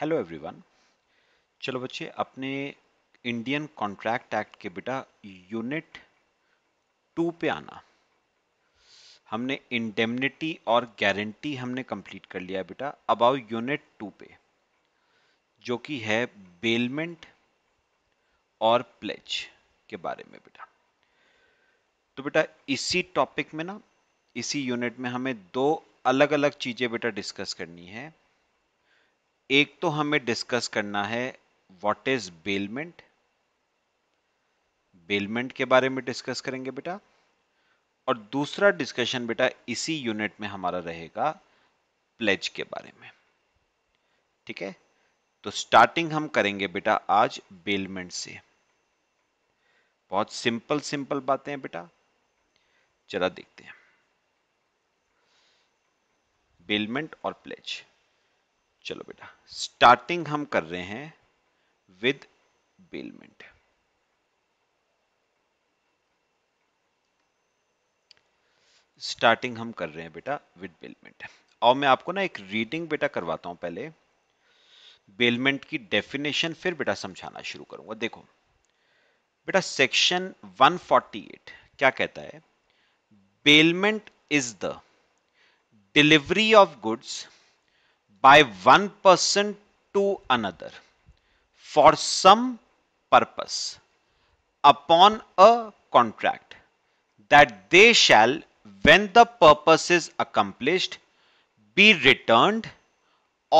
hello everyone चलो बच्चे अपने इंडियन कॉन्ट्रैक्ट एक्ट के बेटा यूनिट टू पे आना हमने इंडेमनिटी और गारंटी हमने कंप्लीट कर लिया बेटा अबाउ यूनिट टू पे जो कि है बेलमेंट और प्लेज के बारे में बेटा तो बेटा इसी टॉपिक में ना इसी यूनिट में हमें दो अलग अलग चीज़ें बेटा डिस्कस करनी है एक तो हमें डिस्कस करना है व्हाट इज बेलमेंट बेलमेंट के बारे में डिस्कस करेंगे बेटा और दूसरा डिस्कशन बेटा इसी यूनिट में हमारा रहेगा प्लेज के बारे में ठीक है तो स्टार्टिंग हम करेंगे बेटा आज बेलमेंट से बहुत सिंपल सिंपल बातें हैं बेटा चला देखते हैं बेलमेंट और प्लेज चलो बेटा स्टार्टिंग हम कर रहे हैं विद बेलमेंट स्टार्टिंग हम कर रहे हैं बेटा विद बेलमेंट और मैं आपको ना एक रीडिंग बेटा करवाता हूं पहले बेलमेंट की डेफिनेशन फिर बेटा समझाना शुरू करूंगा देखो बेटा सेक्शन 148 क्या कहता है bailment is the delivery of goods by one person to another for some purpose upon a contract that they shall when the purpose is accomplished be returned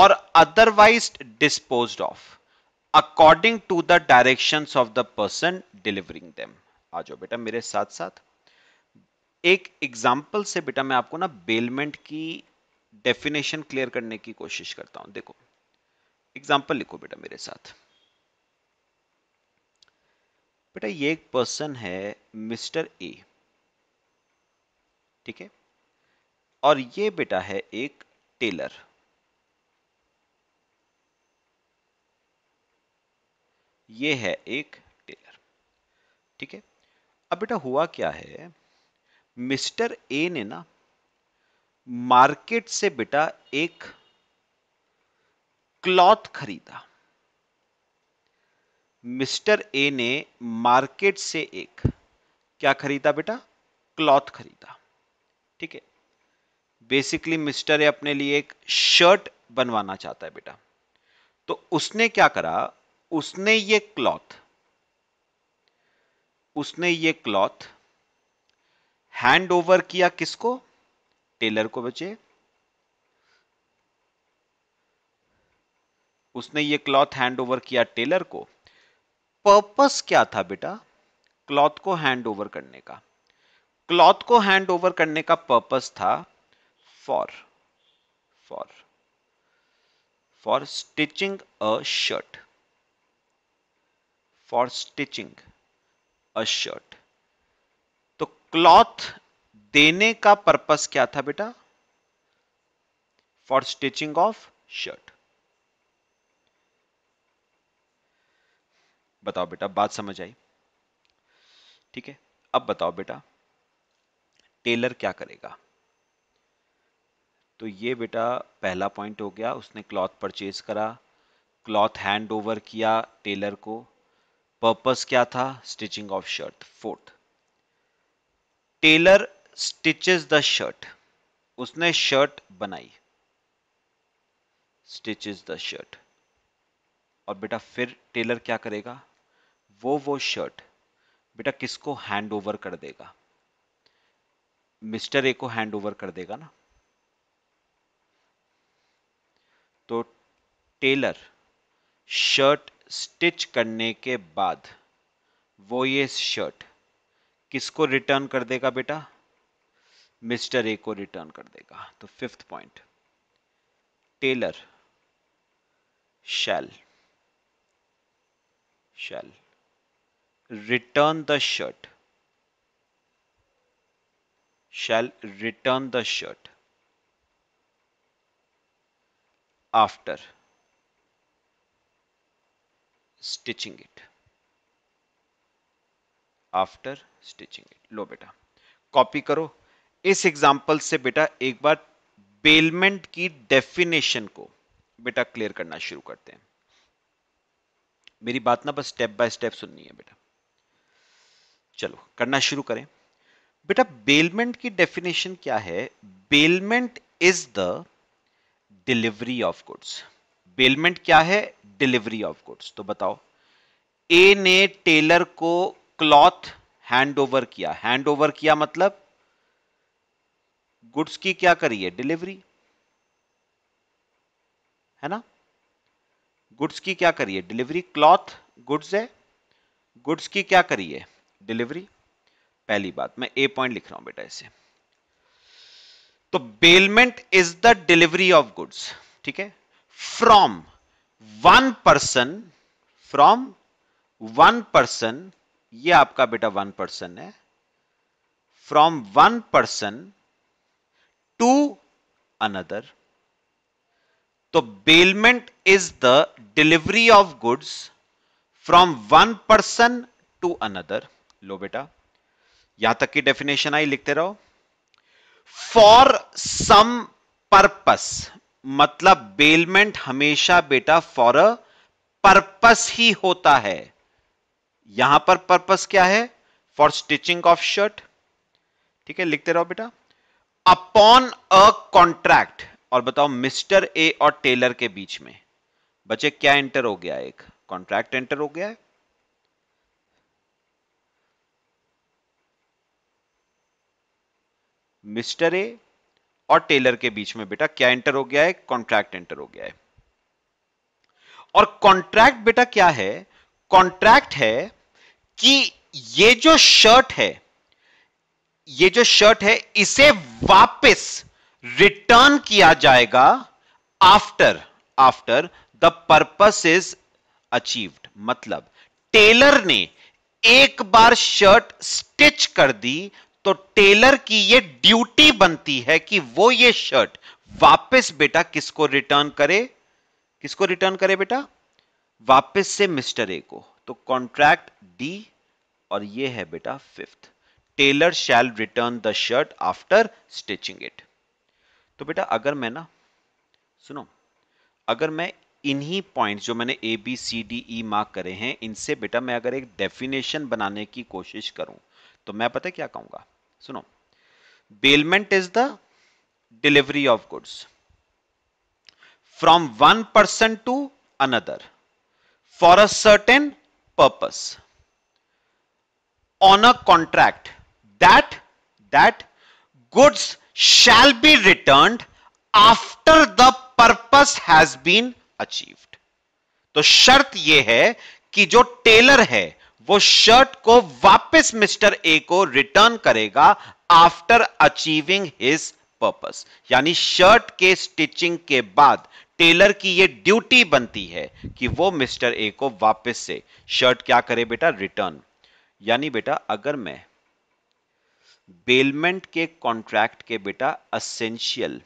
or otherwise disposed of according to the directions of the person delivering them आ जाओ बेटा मेरे साथ साथ एक example से बेटा मैं आपको ना बेलमेंट की डेफिनेशन क्लियर करने की कोशिश करता हूं देखो एग्जाम्पल लिखो बेटा मेरे साथ बेटा ये एक पर्सन है मिस्टर ए ठीक है और ये बेटा है एक टेलर ये है एक टेलर ठीक है अब बेटा हुआ क्या है मिस्टर ए ने ना मार्केट से बेटा एक क्लॉथ खरीदा मिस्टर ए ने मार्केट से एक क्या खरीदा बेटा क्लॉथ खरीदा ठीक है बेसिकली मिस्टर ए अपने लिए एक शर्ट बनवाना चाहता है बेटा तो उसने क्या करा उसने ये क्लॉथ उसने ये क्लॉथ हैंड ओवर किया किसको टेलर को बचे उसने ये क्लॉथ हैंड ओवर किया टेलर को पर्पस क्या था बेटा क्लॉथ को हैंड ओवर करने का क्लॉथ को हैंड ओवर करने का पर्पस था for for for stitching a shirt for stitching a shirt तो क्लॉथ देने का पर्पस क्या था बेटा फॉर स्टिचिंग ऑफ शर्ट बताओ बेटा बात समझ आई ठीक है अब बताओ बेटा टेलर क्या करेगा तो ये बेटा पहला पॉइंट हो गया उसने क्लॉथ परचेज करा क्लॉथ हैंड ओवर किया टेलर को पर्पस क्या था stitching of shirt fourth tailor stitches the shirt उसने शर्ट बनाई स्टिचेस द शर्ट और बेटा फिर टेलर क्या करेगा वो वो शर्ट बेटा किसको हैंड ओवर कर देगा मिस्टर ए को हैंड ओवर कर देगा ना तो टेलर शर्ट स्टिच करने के बाद वो ये शर्ट किसको रिटर्न कर देगा बेटा मिस्टर ए को रिटर्न कर देगा तो fifth point tailor shall shall return the shirt shall return the shirt after stitching it after stitching it लो बेटा कॉपी करो इस एग्जाम्पल से बेटा एक बार बेलमेंट की डेफिनेशन को बेटा क्लियर करना शुरू करते हैं मेरी बात ना बस स्टेप बाय स्टेप सुननी है बेटा चलो करना शुरू करें बेटा बेलमेंट की डेफिनेशन क्या है bailment is the delivery of goods bailment क्या है डिलीवरी ऑफ गुड्स तो बताओ ए ने टेलर को क्लॉथ हैंड ओवर किया हैंड ओवर किया मतलब गुड्स की क्या करी है डिलीवरी है ना गुड्स की क्या करी है डिलीवरी क्लॉथ गुड्स है गुड्स की क्या करी है डिलीवरी पहली बात मैं ए पॉइंट लिख रहा हूं बेटा इसे तो bailment is the delivery of goods ठीक है from one person from one person ये आपका बेटा वन पर्सन है from one person to another तो bailment is the delivery of goods from one person to another लो बेटा यहां तक की डेफिनेशन आई लिखते रहो फॉर सम पर्पस मतलब बेलमेंट हमेशा बेटा फॉर अ पर्पस ही होता है यहां पर पर्पस क्या है फॉर स्टिचिंग ऑफ शर्ट ठीक है लिखते रहो बेटा अपॉन अ कॉन्ट्रैक्ट और बताओ मिस्टर ए और टेलर के बीच में बचे क्या एंटर हो गया एक कॉन्ट्रैक्ट एंटर हो गया है मिस्टर ए और टेलर के बीच में बेटा क्या एंटर हो गया है कॉन्ट्रैक्ट एंटर हो गया है और कॉन्ट्रैक्ट बेटा क्या है कॉन्ट्रैक्ट है कि ये जो शर्ट है ये जो शर्ट है इसे वापस रिटर्न किया जाएगा after after the purpose is achieved मतलब टेलर ने एक बार शर्ट स्टिच कर दी तो टेलर की ये ड्यूटी बनती है कि वो ये शर्ट वापस बेटा किसको रिटर्न करे किसको रिटर्न करे बेटा वापस से मिस्टर ए को तो कॉन्ट्रैक्ट डी और ये है बेटा fifth tailor shall return the shirt after stitching it तो बेटा अगर मैं ना सुनो अगर मैं इन्हीं पॉइंट्स जो मैंने A B C D E mark करे हैं इनसे बेटा मैं अगर एक डेफिनेशन बनाने की कोशिश करूं तो मैं पता क्या कहूंगा सुनो bailment is the delivery of goods from one person to another for a certain purpose on a contract that that goods shall be returned after the purpose has been achieved तो शर्त यह है कि जो टेलर है वो shirt को वापस मिस्टर ए को रिटर्न करेगा आफ्टर अचीविंग हिज पर्पस यानी शर्ट के स्टिचिंग के बाद टेलर की ये ड्यूटी बनती है कि वो मिस्टर ए को वापस से शर्ट क्या करे बेटा रिटर्न यानी बेटा अगर मैं बेलमेंट के कॉन्ट्रैक्ट के बेटा असेंशियल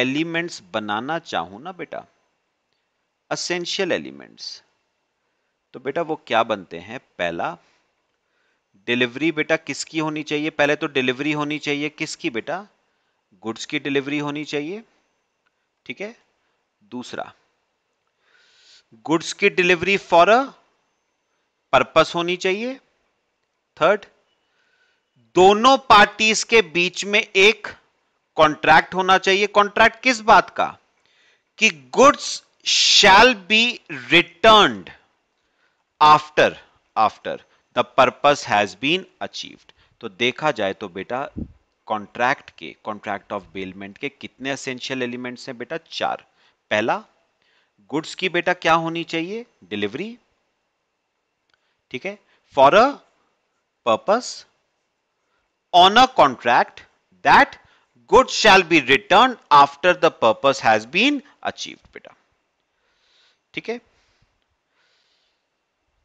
एलिमेंट्स बनाना चाहूं ना बेटा असेंशियल एलिमेंट्स तो बेटा वो क्या बनते हैं पहला डिलीवरी बेटा किसकी होनी चाहिए पहले तो डिलीवरी होनी चाहिए किसकी बेटा गुड्स की डिलीवरी होनी चाहिए ठीक है दूसरा गुड्स की डिलीवरी फॉर अ पर्पस होनी चाहिए थर्ड दोनों पार्टीज के बीच में एक कॉन्ट्रैक्ट होना चाहिए कॉन्ट्रैक्ट किस बात का कि goods shall be return after after the purpose has been achieved तो देखा जाए तो बेटा कॉन्ट्रैक्ट के कॉन्ट्रैक्ट ऑफ बेलमेंट के कितने असेंशियल एलिमेंट्स हैं बेटा चार पहला गुड्स की बेटा क्या होनी चाहिए डिलीवरी ठीक है for a purpose on a contract that goods shall be returned after the purpose has been achieved बेटा ठीक है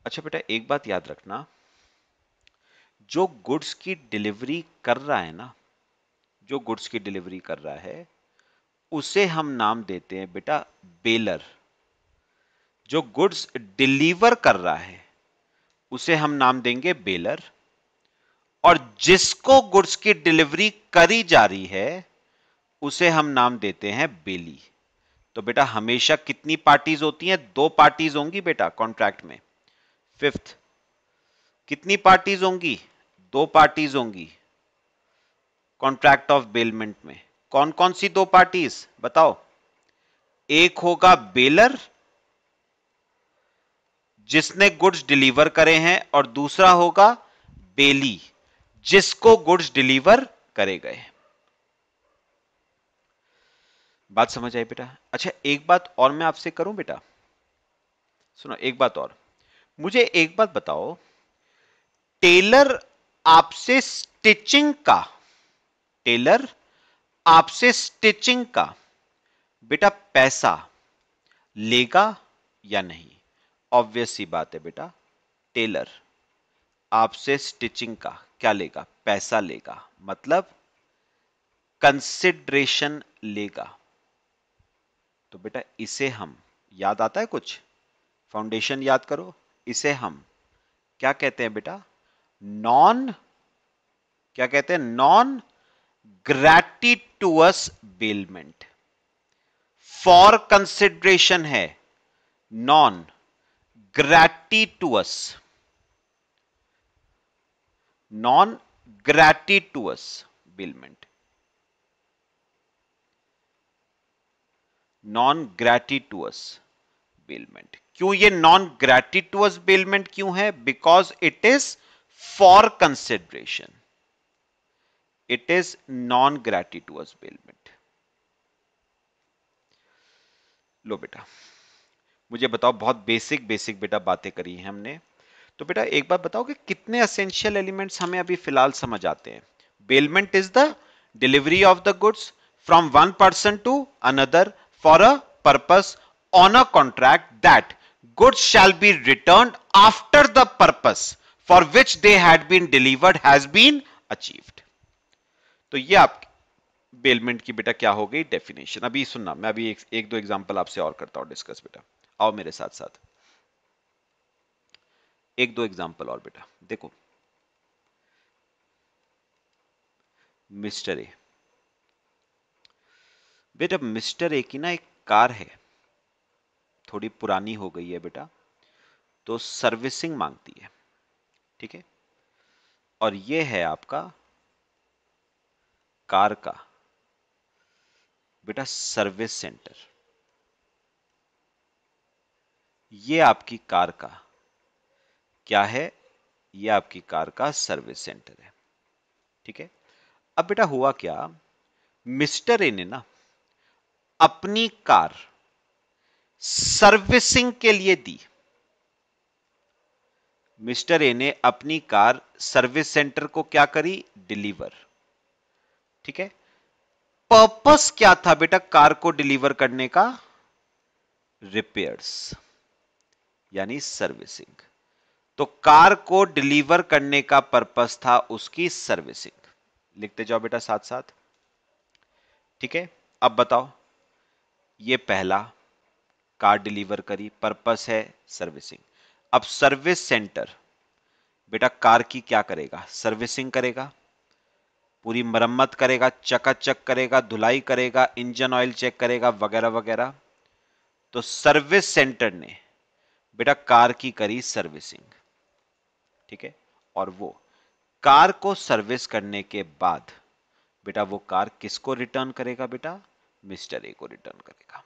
अच्छा बेटा एक बात याद रखना जो गुड्स की डिलीवरी कर रहा है ना जो गुड्स की डिलीवरी कर रहा है उसे हम नाम देते हैं बेटा बेलर जो गुड्स डिलीवर कर रहा है उसे हम नाम देंगे बेलर और जिसको गुड्स की डिलीवरी करी जा रही है उसे हम नाम देते हैं बेली तो बेटा हमेशा कितनी पार्टीज होती हैं दो पार्टीज होंगी बेटा कॉन्ट्रैक्ट में फिफ्थ कितनी पार्टीज होंगी दो पार्टीज होंगी कॉन्ट्रैक्ट ऑफ बेलमेंट में कौन कौन सी दो पार्टीज बताओ एक होगा बेलर जिसने गुड्स डिलीवर करे हैं और दूसरा होगा बेली जिसको गुड्स डिलीवर करे गए बात समझ आई बेटा अच्छा एक बात और मैं आपसे करूं बेटा सुनो एक बात और मुझे एक बात बताओ टेलर आपसे स्टिचिंग का टेलर आपसे स्टिचिंग का बेटा पैसा लेगा या नहीं ऑब्वियस सी बात है बेटा टेलर आपसे स्टिचिंग का क्या लेगा पैसा लेगा मतलब कंसिड्रेशन लेगा तो बेटा इसे हम याद आता है कुछ फाउंडेशन याद करो इसे हम क्या कहते हैं बेटा नॉन क्या कहते हैं non gratuitous bailment for consideration है non gratuitous non gratuitous bailment non gratuitous bailment क्यों ये नॉन ग्रैटिटुअस बेलमेंट क्यों है because it is for consideration it is non gratuitous bailment लो बेटा मुझे बताओ बहुत बेसिक बेसिक बेटा बातें करी हैं हमने तो बेटा एक बार बताओ कि कितने असेंशियल एलिमेंट्स हमें अभी फिलहाल समझ आते हैं bailment is the delivery of the goods from one person to another for a purpose on a contract that goods shall be return after the purpose for which they had been delivered has been achieved तो ये आप bailment की बेटा क्या हो गई definition अभी सुनना मैं अभी एक, एक दो एग्जांपल आपसे और करता हूं डिस्कस बेटा आओ मेरे साथ साथ एक दो एग्जाम्पल और बेटा देखो मिस्टर ए बेटा मिस्टर ए की ना एक कार है थोड़ी पुरानी हो गई है बेटा तो सर्विसिंग मांगती है ठीक है और ये है आपका कार का बेटा सर्विस सेंटर ये आपकी कार का क्या है ये आपकी कार का सर्विस सेंटर है ठीक है अब बेटा हुआ क्या मिस्टर ए ने ना अपनी कार सर्विसिंग के लिए दी मिस्टर ए ने अपनी कार सर्विस सेंटर को क्या करी डिलीवर ठीक है पर्पस क्या था बेटा कार को डिलीवर करने का रिपेयर्स यानी सर्विसिंग तो कार को डिलीवर करने का पर्पस था उसकी सर्विसिंग लिखते जाओ बेटा साथ साथ ठीक है अब बताओ ये पहला कार डिलीवर करी पर्पस है सर्विसिंग अब सर्विस सेंटर बेटा कार की क्या करेगा सर्विसिंग करेगा पूरी मरम्मत करेगा चकाचक करेगा धुलाई करेगा इंजन ऑयल चेक करेगा वगैरह वगैरह तो सर्विस सेंटर ने बेटा कार की करी सर्विसिंग ठीक है और वो कार को सर्विस करने के बाद बेटा वो कार किसको रिटर्न करेगा बेटा मिस्टर ए को रिटर्न करेगा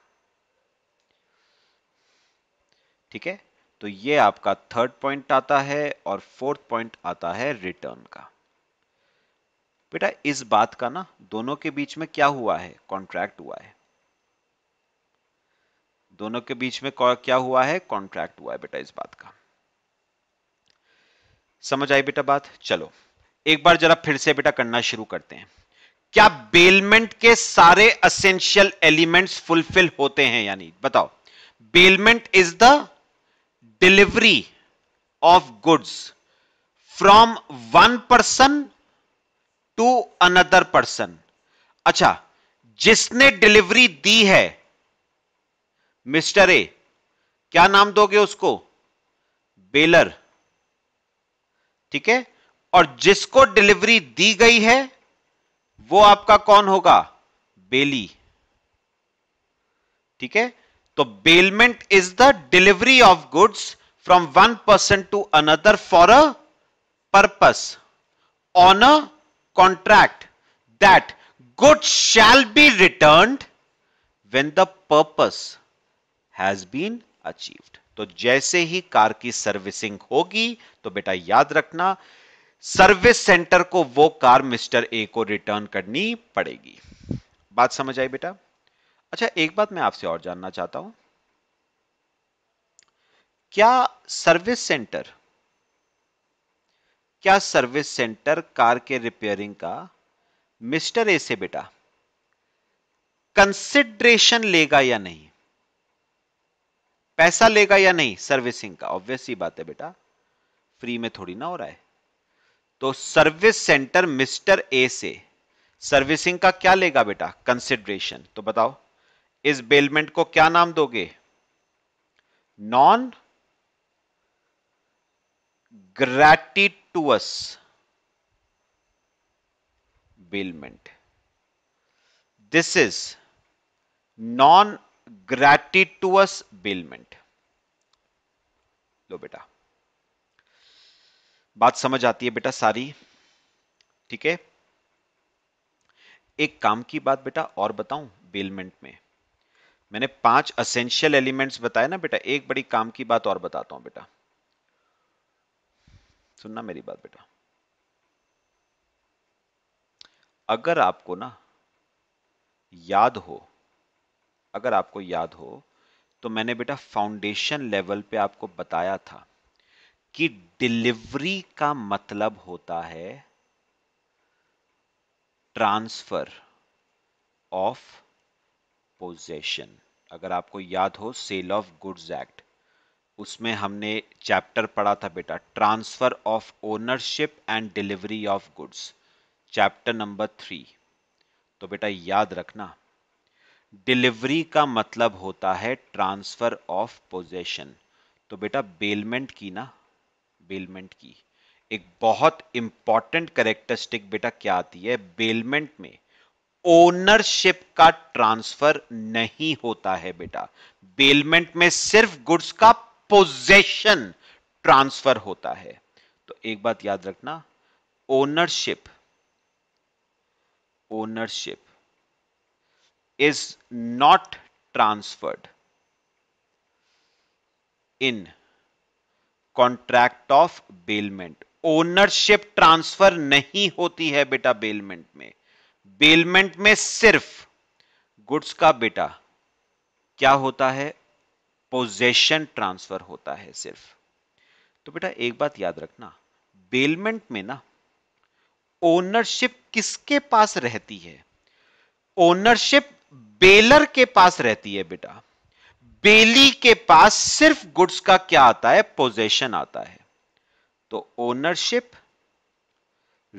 ठीक है तो ये आपका थर्ड पॉइंट आता है और फोर्थ पॉइंट आता है रिटर्न का बेटा इस बात का ना दोनों के बीच में क्या हुआ है कॉन्ट्रैक्ट हुआ है दोनों के बीच में क्या हुआ है कॉन्ट्रैक्ट हुआ है बेटा इस बात का समझ आई बेटा बात चलो एक बार जरा फिर से बेटा करना शुरू करते हैं क्या बेलमेंट के सारे असेंशियल एलिमेंट्स फुलफिल होते हैं यानी बताओ bailment is the delivery of goods from one person to another person अच्छा जिसने डिलीवरी दी है मिस्टर ए क्या नाम दोगे उसको बेलर ठीक है और जिसको डिलीवरी दी गई है वो आपका कौन होगा बेली ठीक है तो bailment is the delivery of goods from one person to another for a purpose on a contract that good shall be return when the purpose has been achieved तो जैसे ही कार की सर्विसिंग होगी तो बेटा याद रखना सर्विस सेंटर को वो कार मिस्टर ए को रिटर्न करनी पड़ेगी बात समझ आई बेटा अच्छा एक बात मैं आपसे और जानना चाहता हूं क्या सर्विस सेंटर क्या सर्विस सेंटर कार के रिपेयरिंग का मिस्टर ए से बेटा कंसिड्रेशन लेगा या नहीं पैसा लेगा या नहीं सर्विसिंग का ऑब्वियस ही बात है बेटा फ्री में थोड़ी ना हो रहा है तो सर्विस सेंटर मिस्टर ए से सर्विसिंग का क्या लेगा बेटा कंसिडरेशन तो बताओ इस बेलमेंट को क्या नाम दोगे non gratuitous bailment this is non gratuitous bailment लो बेटा बात समझ आती है बेटा सारी ठीक है एक काम की बात बेटा और बताऊं बेलमेंट में मैंने पांच असेंशियल एलिमेंट्स बताए ना बेटा एक बड़ी काम की बात और बताता हूं बेटा सुनना मेरी बात बेटा अगर आपको ना याद हो अगर आपको याद हो तो मैंने बेटा फाउंडेशन लेवल पे आपको बताया था कि डिलीवरी का मतलब होता है ट्रांसफर ऑफ पोजेशन अगर आपको याद हो सेल ऑफ गुड्स एक्ट उसमें हमने चैप्टर पढ़ा था बेटा transfer of ownership and delivery of goods chapter number three तो बेटा याद रखना डिलीवरी का मतलब होता है ट्रांसफर ऑफ पोजेशन तो बेटा बेलमेंट की ना बेलमेंट की एक बहुत इंपॉर्टेंट करेक्टरिस्टिक बेटा क्या आती है बेलमेंट में ओनरशिप का ट्रांसफर नहीं होता है बेटा बेलमेंट में सिर्फ गुड्स का पोजेशन ट्रांसफर होता है तो एक बात याद रखना ownership ownership is not transferred in contract of bailment ownership transfer नहीं होती है बेटा बेलमेंट में बेलमेंट में सिर्फ गुड्स का बेटा क्या होता है पोजेशन ट्रांसफर होता है सिर्फ तो बेटा एक बात याद रखना बेलमेंट में ना ओनरशिप किसके पास रहती है ओनरशिप बेलर के पास रहती है बेटा बेली के पास सिर्फ गुड्स का क्या आता है पोजेशन आता है तो ownership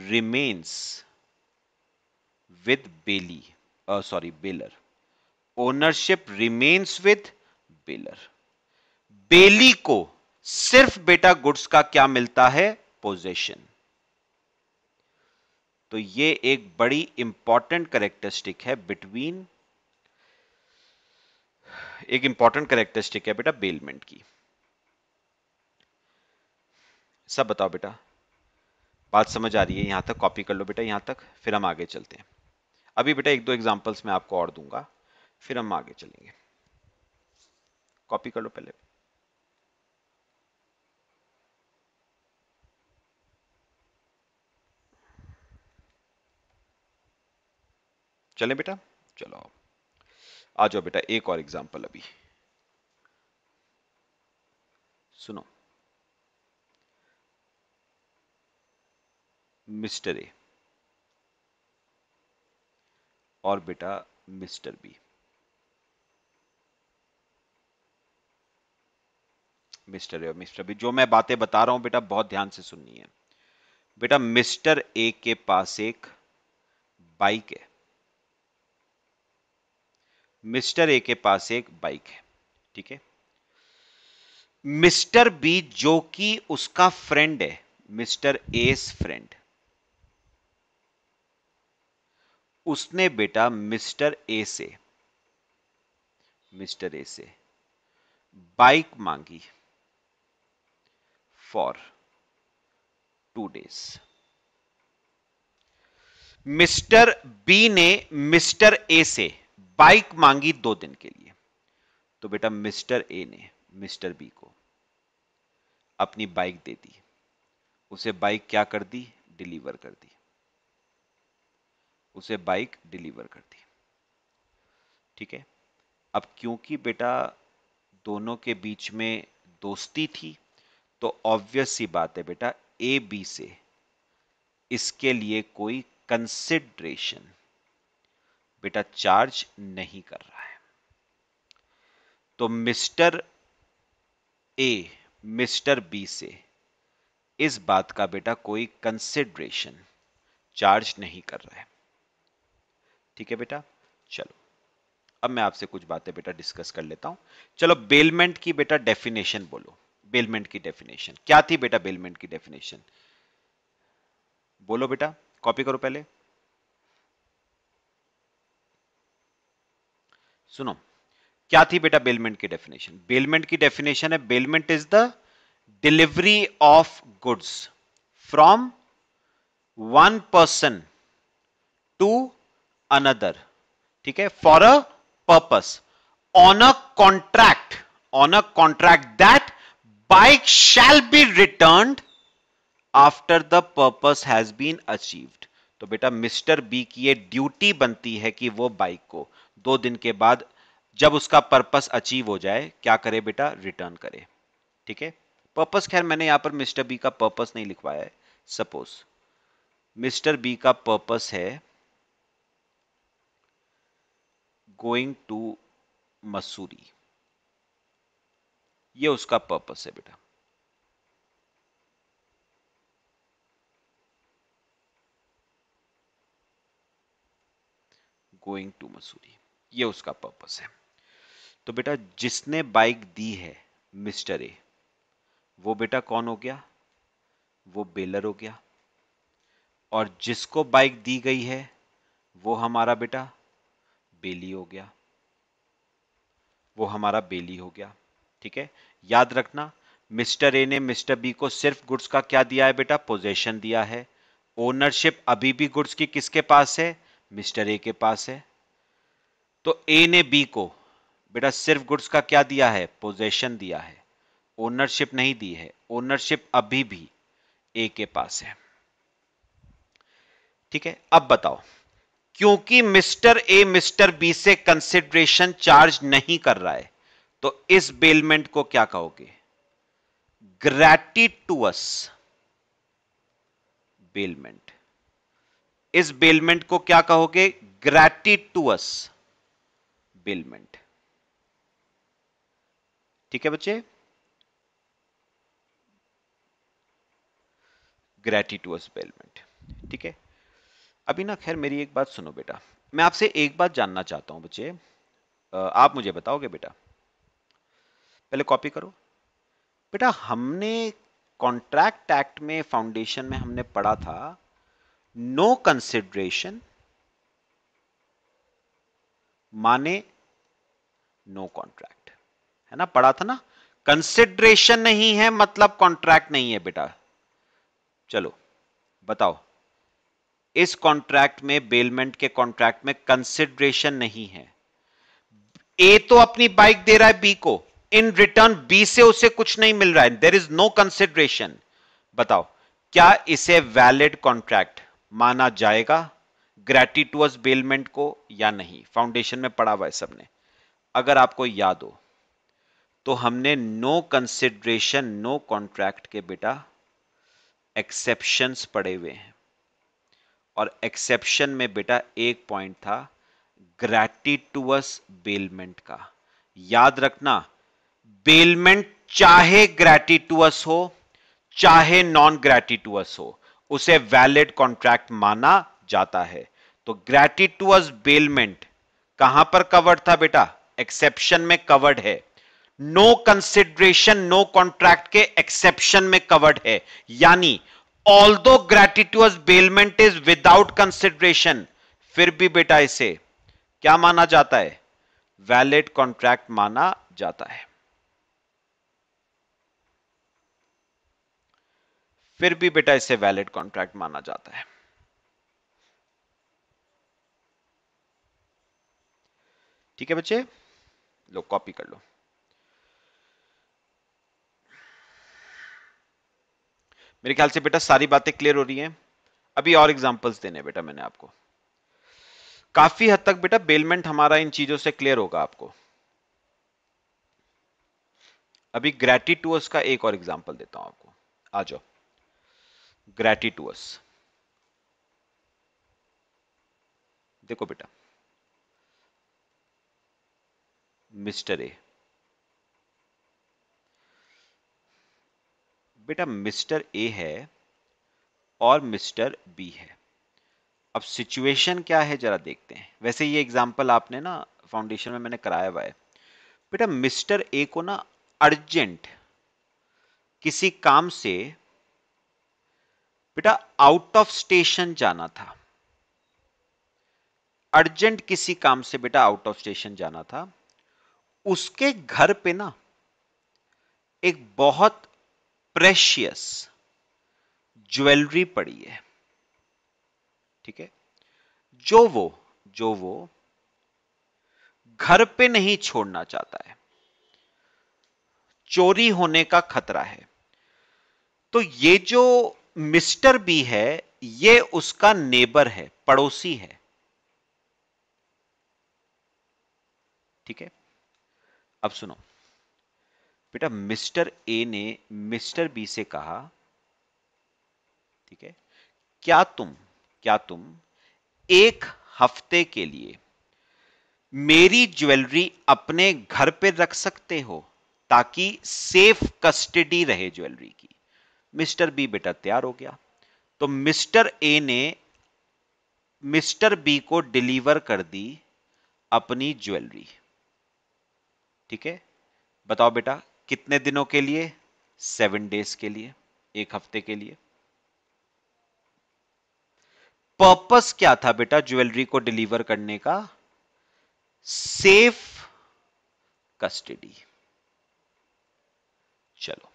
remains with bailee sorry bailor ownership remains with bailor bailee को सिर्फ बेटा गुड्स का क्या मिलता है पोजेशन तो ये एक बड़ी इंपॉर्टेंट करेक्टरिस्टिक है बिटवीन एक इंपॉर्टेंट करेक्टरिस्टिक है बेटा बेलमेंट की सब बताओ बेटा बात समझ आ रही है यहां तक कॉपी कर लो बेटा यहां तक फिर हम आगे चलते हैं अभी बेटा एक दो एग्जांपल्स मैं आपको और दूंगा फिर हम आगे चलेंगे कॉपी कर लो पहले चले बेटा चलो आ जाओ बेटा एक और एग्जाम्पल अभी सुनो मिस्टर ए और बेटा मिस्टर बी मिस्टर ए और मिस्टर बी जो मैं बातें बता रहा हूं बेटा बहुत ध्यान से सुननी है बेटा मिस्टर ए के पास एक बाइक है मिस्टर ए के पास एक बाइक है ठीक है मिस्टर बी जो कि उसका फ्रेंड है मिस्टर एस फ्रेंड उसने बेटा मिस्टर ए से मिस्टर ए से बाइक मांगी for two days mister B ने मिस्टर ए से बाइक मांगी दो दिन के लिए तो बेटा मिस्टर ए ने मिस्टर बी को अपनी बाइक दे दी उसे बाइक क्या कर दी डिलीवर कर दी उसे बाइक डिलीवर कर दी ठीक है अब क्योंकि बेटा दोनों के बीच में दोस्ती थी तो ऑब्वियस सी बात है बेटा ए बी से इसके लिए कोई कंसिड्रेशन बेटा चार्ज नहीं कर रहा है तो मिस्टर ए मिस्टर बी से इस बात का बेटा कोई कंसिडरेशन चार्ज नहीं कर रहा है ठीक है बेटा चलो अब मैं आपसे कुछ बातें बेटा डिस्कस कर लेता हूं चलो बेलमेंट की बेटा डेफिनेशन बोलो बेलमेंट की डेफिनेशन क्या थी बेटा बेलमेंट की डेफिनेशन बोलो बेटा कॉपी करो पहले सुनो क्या थी बेटा बेलमेंट की डेफिनेशन बेलमेंट की डेफिनेशन है bailment is the delivery of goods from one person to another ठीक है for a purpose on a contract on a contract that bike shall be return after the purpose has been achieved तो बेटा mister B की ये duty बनती है कि वो बाइक को दो दिन के बाद जब उसका पर्पस अचीव हो जाए क्या करे बेटा रिटर्न करे ठीक है पर्पस खैर मैंने यहां पर मिस्टर बी का पर्पस नहीं लिखवाया है सपोज मिस्टर बी का पर्पस है गोइंग टू मसूरी ये उसका पर्पस है बेटा गोइंग टू मसूरी ये उसका पर्पस है तो बेटा जिसने बाइक दी है मिस्टर ए वो बेटा कौन हो गया वो बेलर हो गया और जिसको बाइक दी गई है वो हमारा बेटा बेली हो गया वो हमारा बेली हो गया ठीक है याद रखना मिस्टर ए ने मिस्टर बी को सिर्फ गुड्स का क्या दिया है बेटा पोजेशन दिया है ओनरशिप अभी भी गुड्स की किसके पास है मिस्टर ए के पास है तो ए ने बी को बेटा सिर्फ गुड्स का क्या दिया है पोजेशन दिया है ओनरशिप नहीं दी है ओनरशिप अभी भी ए के पास है ठीक है अब बताओ क्योंकि मिस्टर ए मिस्टर बी से कंसिडरेशन चार्ज नहीं कर रहा है तो इस बेलमेंट को क्या कहोगे ग्रैटिटुअस बेलमेंट इस बेलमेंट को क्या कहोगे ग्रेटिटूअस बिलमेंट ठीक है बच्चे ग्रेटिटुअस बेलमेंट ठीक है अभी ना खैर मेरी एक बात सुनो बेटा मैं आपसे एक बात जानना चाहता हूं बच्चे आप मुझे बताओगे बेटा पहले कॉपी करो बेटा हमने कॉन्ट्रैक्ट एक्ट में फाउंडेशन में हमने पढ़ा था नो कंसिडरेशन माने नो कॉन्ट्रैक्ट है ना पढ़ा था ना कंसिड्रेशन नहीं है मतलब कॉन्ट्रैक्ट नहीं है बेटा चलो बताओ इस कॉन्ट्रैक्ट में बेलमेंट के कॉन्ट्रैक्ट में कंसिड्रेशन नहीं है ए तो अपनी बाइक दे रहा है बी को इन रिटर्न बी से उसे कुछ नहीं मिल रहा है देर इज नो कंसिडरेशन बताओ क्या इसे वैलिड कॉन्ट्रैक्ट माना जाएगा ग्रेटिटुअस बेलमेंट को या नहीं फाउंडेशन में पढ़ा हुआ है सबने अगर आपको याद हो तो हमने नो कंसिड्रेशन नो कॉन्ट्रैक्ट के बेटा एक्सेप्शंस पड़े हुए हैं और एक्सेप्शन में बेटा एक पॉइंट था ग्रेटिटूअस बेलमेंट का याद रखना बेलमेंट चाहे ग्रेटिटूअस हो चाहे नॉन ग्रेटिटूअस हो उसे वैलिड कॉन्ट्रैक्ट माना जाता है तो ग्रेटिटूअस बेलमेंट कहां पर कवर था बेटा एक्सेप्शन में कवर्ड है नो कंसिडरेशन नो कॉन्ट्रैक्ट के एक्सेप्शन में कवर्ड है यानी although gratuitous bailment is without consideration फिर भी बेटा इसे क्या माना जाता है वैलिड कॉन्ट्रैक्ट माना जाता है फिर भी बेटा इसे वैलिड कॉन्ट्रैक्ट माना जाता है ठीक है बच्चे लो कॉपी कर लो मेरे ख्याल से बेटा सारी बातें क्लियर हो रही हैं अभी और एग्जांपल्स देने बेटा मैंने आपको काफी हद तक बेटा बेलमेंट हमारा इन चीजों से क्लियर होगा आपको अभी ग्रेटिटूअस का एक और एग्जांपल देता हूं आपको आ जाओ ग्रेटिटुअस देखो बेटा मिस्टर ए बेटा मिस्टर ए है और मिस्टर बी है अब सिचुएशन क्या है जरा देखते हैं वैसे ये एग्जांपल आपने ना फाउंडेशन में मैंने कराया हुआ है बेटा मिस्टर ए को ना अर्जेंट किसी काम से बेटा आउट ऑफ स्टेशन जाना था अर्जेंट किसी काम से बेटा आउट ऑफ स्टेशन जाना था उसके घर पे ना एक बहुत प्रेशियस ज्वेलरी पड़ी है ठीक है जो वो जो वो घर पे नहीं छोड़ना चाहता है चोरी होने का खतरा है तो ये जो मिस्टर बी है ये उसका नेबर है पड़ोसी है ठीक है अब सुनो बेटा मिस्टर ए ने मिस्टर बी से कहा ठीक है क्या तुम क्या तुम एक हफ्ते के लिए मेरी ज्वेलरी अपने घर पे रख सकते हो ताकि सेफ कस्टडी रहे ज्वेलरी की मिस्टर बी बेटा तैयार हो गया तो मिस्टर ए ने मिस्टर बी को डिलीवर कर दी अपनी ज्वेलरी ठीक है बताओ बेटा कितने दिनों के लिए सेवन डेज के लिए एक हफ्ते के लिए पर्पस क्या था बेटा ज्वेलरी को डिलीवर करने का सेफ कस्टडी चलो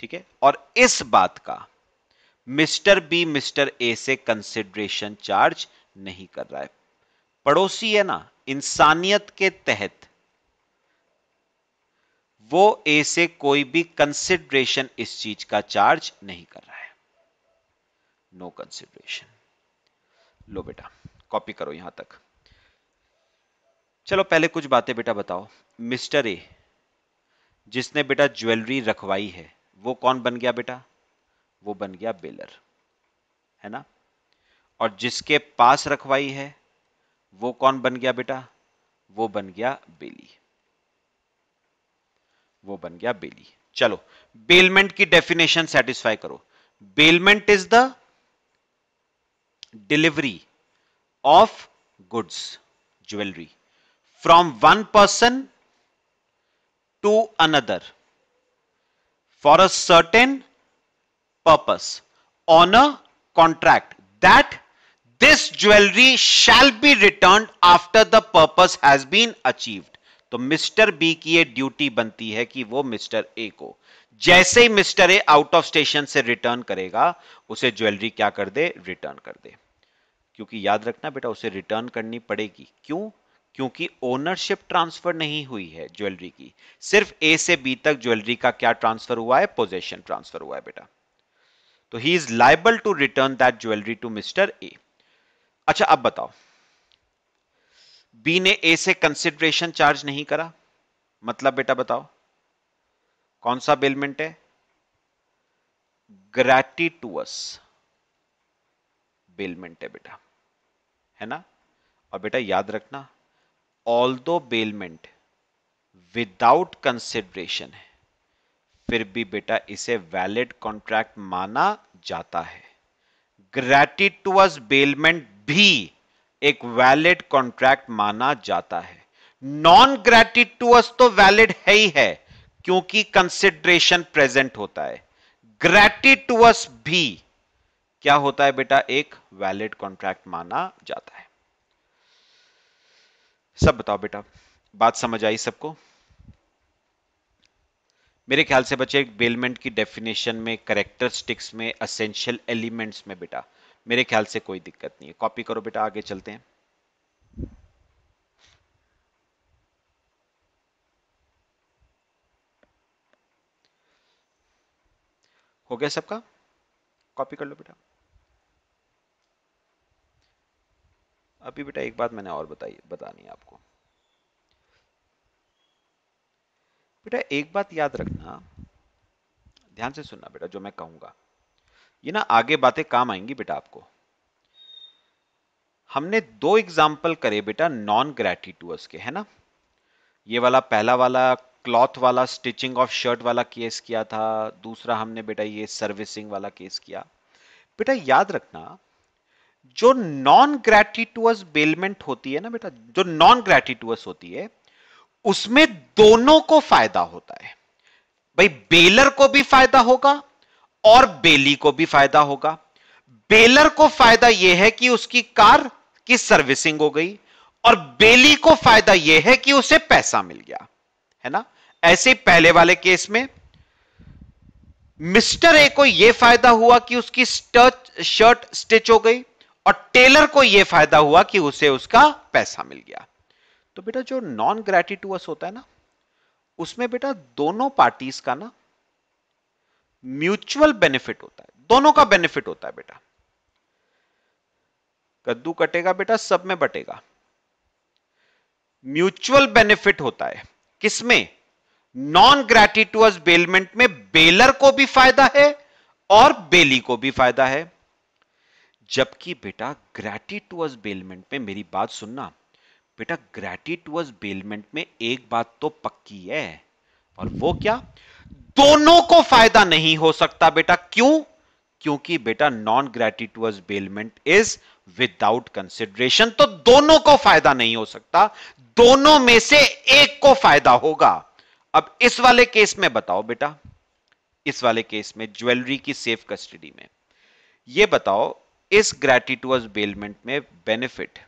ठीक है और इस बात का मिस्टर बी मिस्टर ए से कंसिडरेशन चार्ज नहीं कर रहा है पड़ोसी है ना इंसानियत के तहत वो ए से कोई भी कंसिड्रेशन इस चीज का चार्ज नहीं कर रहा है नो कंसिड्रेशन लो बेटा कॉपी करो यहां तक चलो पहले कुछ बातें बेटा बताओ मिस्टर ए जिसने बेटा ज्वेलरी रखवाई है वो कौन बन गया बेटा वो बन गया बेलर है ना और जिसके पास रखवाई है वो कौन बन गया बेटा वो बन गया बेली वो बन गया बेली चलो बेलमेंट की डेफिनेशन सेटिस्फाई करो bailment is the delivery of goods jewellery from one person to another for a certain purpose on a contract that this jewellery shall be return after the purpose has been achieved तो mister B की ये duty बनती है कि वो mister A को जैसे ही mister A out of station से रिटर्न करेगा उसे ज्वेलरी क्या कर दे रिटर्न कर दे क्योंकि याद रखना बेटा उसे रिटर्न करनी पड़ेगी क्यों क्योंकि ओनरशिप ट्रांसफर नहीं हुई है ज्वेलरी की सिर्फ ए से बी तक ज्वेलरी का क्या ट्रांसफर हुआ है पोजेशन ट्रांसफर हुआ है बेटा तो he is liable to return that jewellery to mister A अच्छा अब बताओ बी ने ए से कंसिडरेशन चार्ज नहीं करा मतलब बेटा बताओ कौन सा बेलमेंट है ग्रेटिटूअस बेलमेंट है बेटा है ना और बेटा याद रखना ऑल दो बेलमेंट विदाउट कंसिडरेशन है फिर भी बेटा इसे वैलिड कॉन्ट्रैक्ट माना जाता है ग्रैटिटुअस बेलमेंट भी एक वैलिड कॉन्ट्रैक्ट माना जाता है नॉन ग्रेटिट्यूअस तो वैलिड है ही है क्योंकि कंसिडरेशन प्रेजेंट होता है ग्रेटिट्यूअस भी क्या होता है बेटा एक वैलिड कॉन्ट्रैक्ट माना जाता है सब बताओ बेटा बात समझ आई सबको मेरे ख्याल से बच्चे बेलमेंट की डेफिनेशन में करेक्टरिस्टिक्स में असेंशियल एलिमेंट्स में बेटा मेरे ख्याल से कोई दिक्कत नहीं है कॉपी करो बेटा आगे चलते हैं हो गया सबका कॉपी कर लो बेटा अभी बेटा एक बात मैंने और बताई बतानी है आपको बेटा एक बात याद रखना ध्यान से सुनना बेटा जो मैं कहूंगा ये ना आगे बातें काम आएंगी बेटा आपको हमने दो एग्जाम्पल करे बेटा नॉन ग्रेटिट्यूअस के है ना ये वाला पहला वाला क्लॉथ वाला स्टिचिंग ऑफ शर्ट वाला केस किया था दूसरा हमने बेटा ये सर्विसिंग वाला केस किया बेटा याद रखना जो नॉन ग्रेटिट्यूअस बेलमेंट होती है ना बेटा जो नॉन ग्रेटिट्यूअस होती है उसमें दोनों को फायदा होता है भाई बेलर को भी फायदा होगा और बेली को भी फायदा होगा बेलर को फायदा यह है कि उसकी कार की सर्विसिंग हो गई और बेली को फायदा यह है कि उसे पैसा मिल गया है ना ऐसे पहले वाले केस में मिस्टर ए को यह फायदा हुआ कि उसकी शर्ट स्टिच हो गई और टेलर को यह फायदा हुआ कि उसे उसका पैसा मिल गया तो बेटा जो नॉन ग्रेटिटुअस होता है ना उसमें बेटा दोनों पार्टीज का ना म्यूचुअल बेनिफिट होता है दोनों का बेनिफिट होता है बेटा कद्दू कटेगा बेटा सब में बटेगा म्यूचुअल बेनिफिट होता है किसमें नॉन ग्रेटिटुअस बेलमेंट में बेलर को भी फायदा है और बेली को भी फायदा है जबकि बेटा ग्रेटिटुअस बेलमेंट में मेरी बात सुनना बेटा ग्रेटिटुअस बेलमेंट में एक बात तो पक्की है और वो क्या दोनों को फायदा नहीं हो सकता बेटा क्यों क्योंकि बेटा non gratuitous bailment is without consideration तो दोनों को फायदा नहीं हो सकता दोनों में से एक को फायदा होगा अब इस वाले केस में बताओ बेटा इस वाले केस में ज्वेलरी की सेफ कस्टडी में यह बताओ इस ग्रेटिटुअस बेलमेंट में बेनिफिट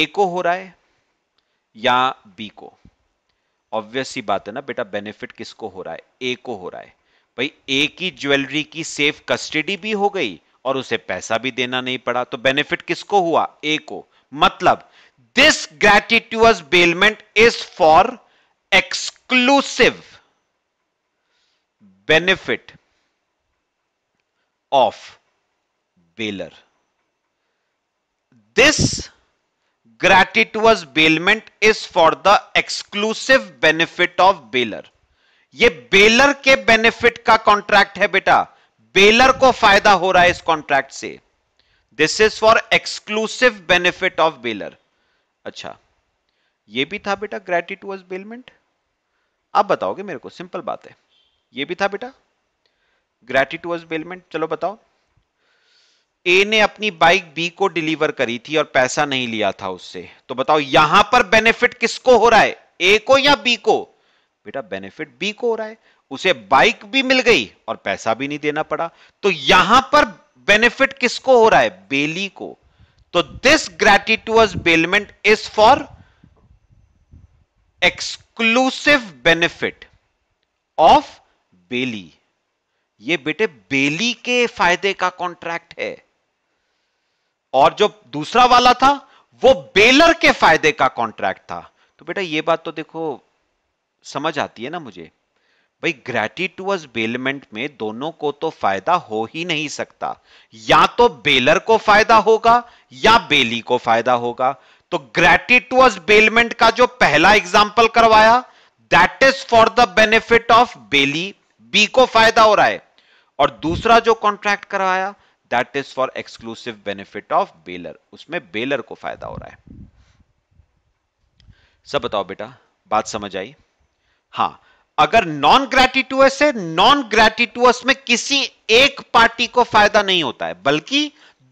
ए को हो रहा है या बी को ऑब्वियस सी बात है ना बेटा बेनिफिट किसको हो रहा है ए को हो रहा है भाई ए की ज्वेलरी की सेफ कस्टडी भी हो गई और उसे पैसा भी देना नहीं पड़ा तो बेनिफिट किसको हुआ ए को मतलब this gratuitous bailment is for exclusive benefit of bailor this gratuitous bailment is for the exclusive benefit of bailor ये बेलर के बेनिफिट का कॉन्ट्रैक्ट है बेटा बेलर को फायदा हो रहा है इस कॉन्ट्रैक्ट से this is for exclusive benefit of bailor अच्छा ये भी था बेटा ग्रेटिटुअस बेलमेंट आप बताओगे मेरे को सिंपल बात है ये भी था बेटा ग्रेटिटुअस बेलमेंट चलो बताओ ए ने अपनी बाइक बी को डिलीवर करी थी और पैसा नहीं लिया था उससे तो बताओ यहां पर बेनिफिट किसको हो रहा है ए को या बी को बेटा बेनिफिट बी को हो रहा है उसे बाइक भी मिल गई और पैसा भी नहीं देना पड़ा तो यहां पर बेनिफिट किसको हो रहा है बेली को तो this gratuitous bailment is for exclusive benefit of bailee ये बेटे बेली के फायदे का कॉन्ट्रैक्ट है और जो दूसरा वाला था वो बेलर के फायदे का कॉन्ट्रैक्ट था तो बेटा ये बात तो देखो समझ आती है ना मुझे भाई ग्रेटिटुअस बेलमेंट में दोनों को तो फायदा हो ही नहीं सकता या तो बेलर को फायदा होगा या बेली को फायदा होगा तो ग्रेटिटुअस बेलमेंट का जो पहला एग्जाम्पल करवाया that is for the benefit of bailee B को फायदा हो रहा है और दूसरा जो कॉन्ट्रैक्ट करवाया that is for exclusive benefit of bailor उसमें बेलर को फायदा हो रहा है सब बताओ बेटा बात समझ आई हां अगर नॉन ग्रेटिटुअस है नॉन ग्रेटिटुअस में किसी एक पार्टी को फायदा नहीं होता है बल्कि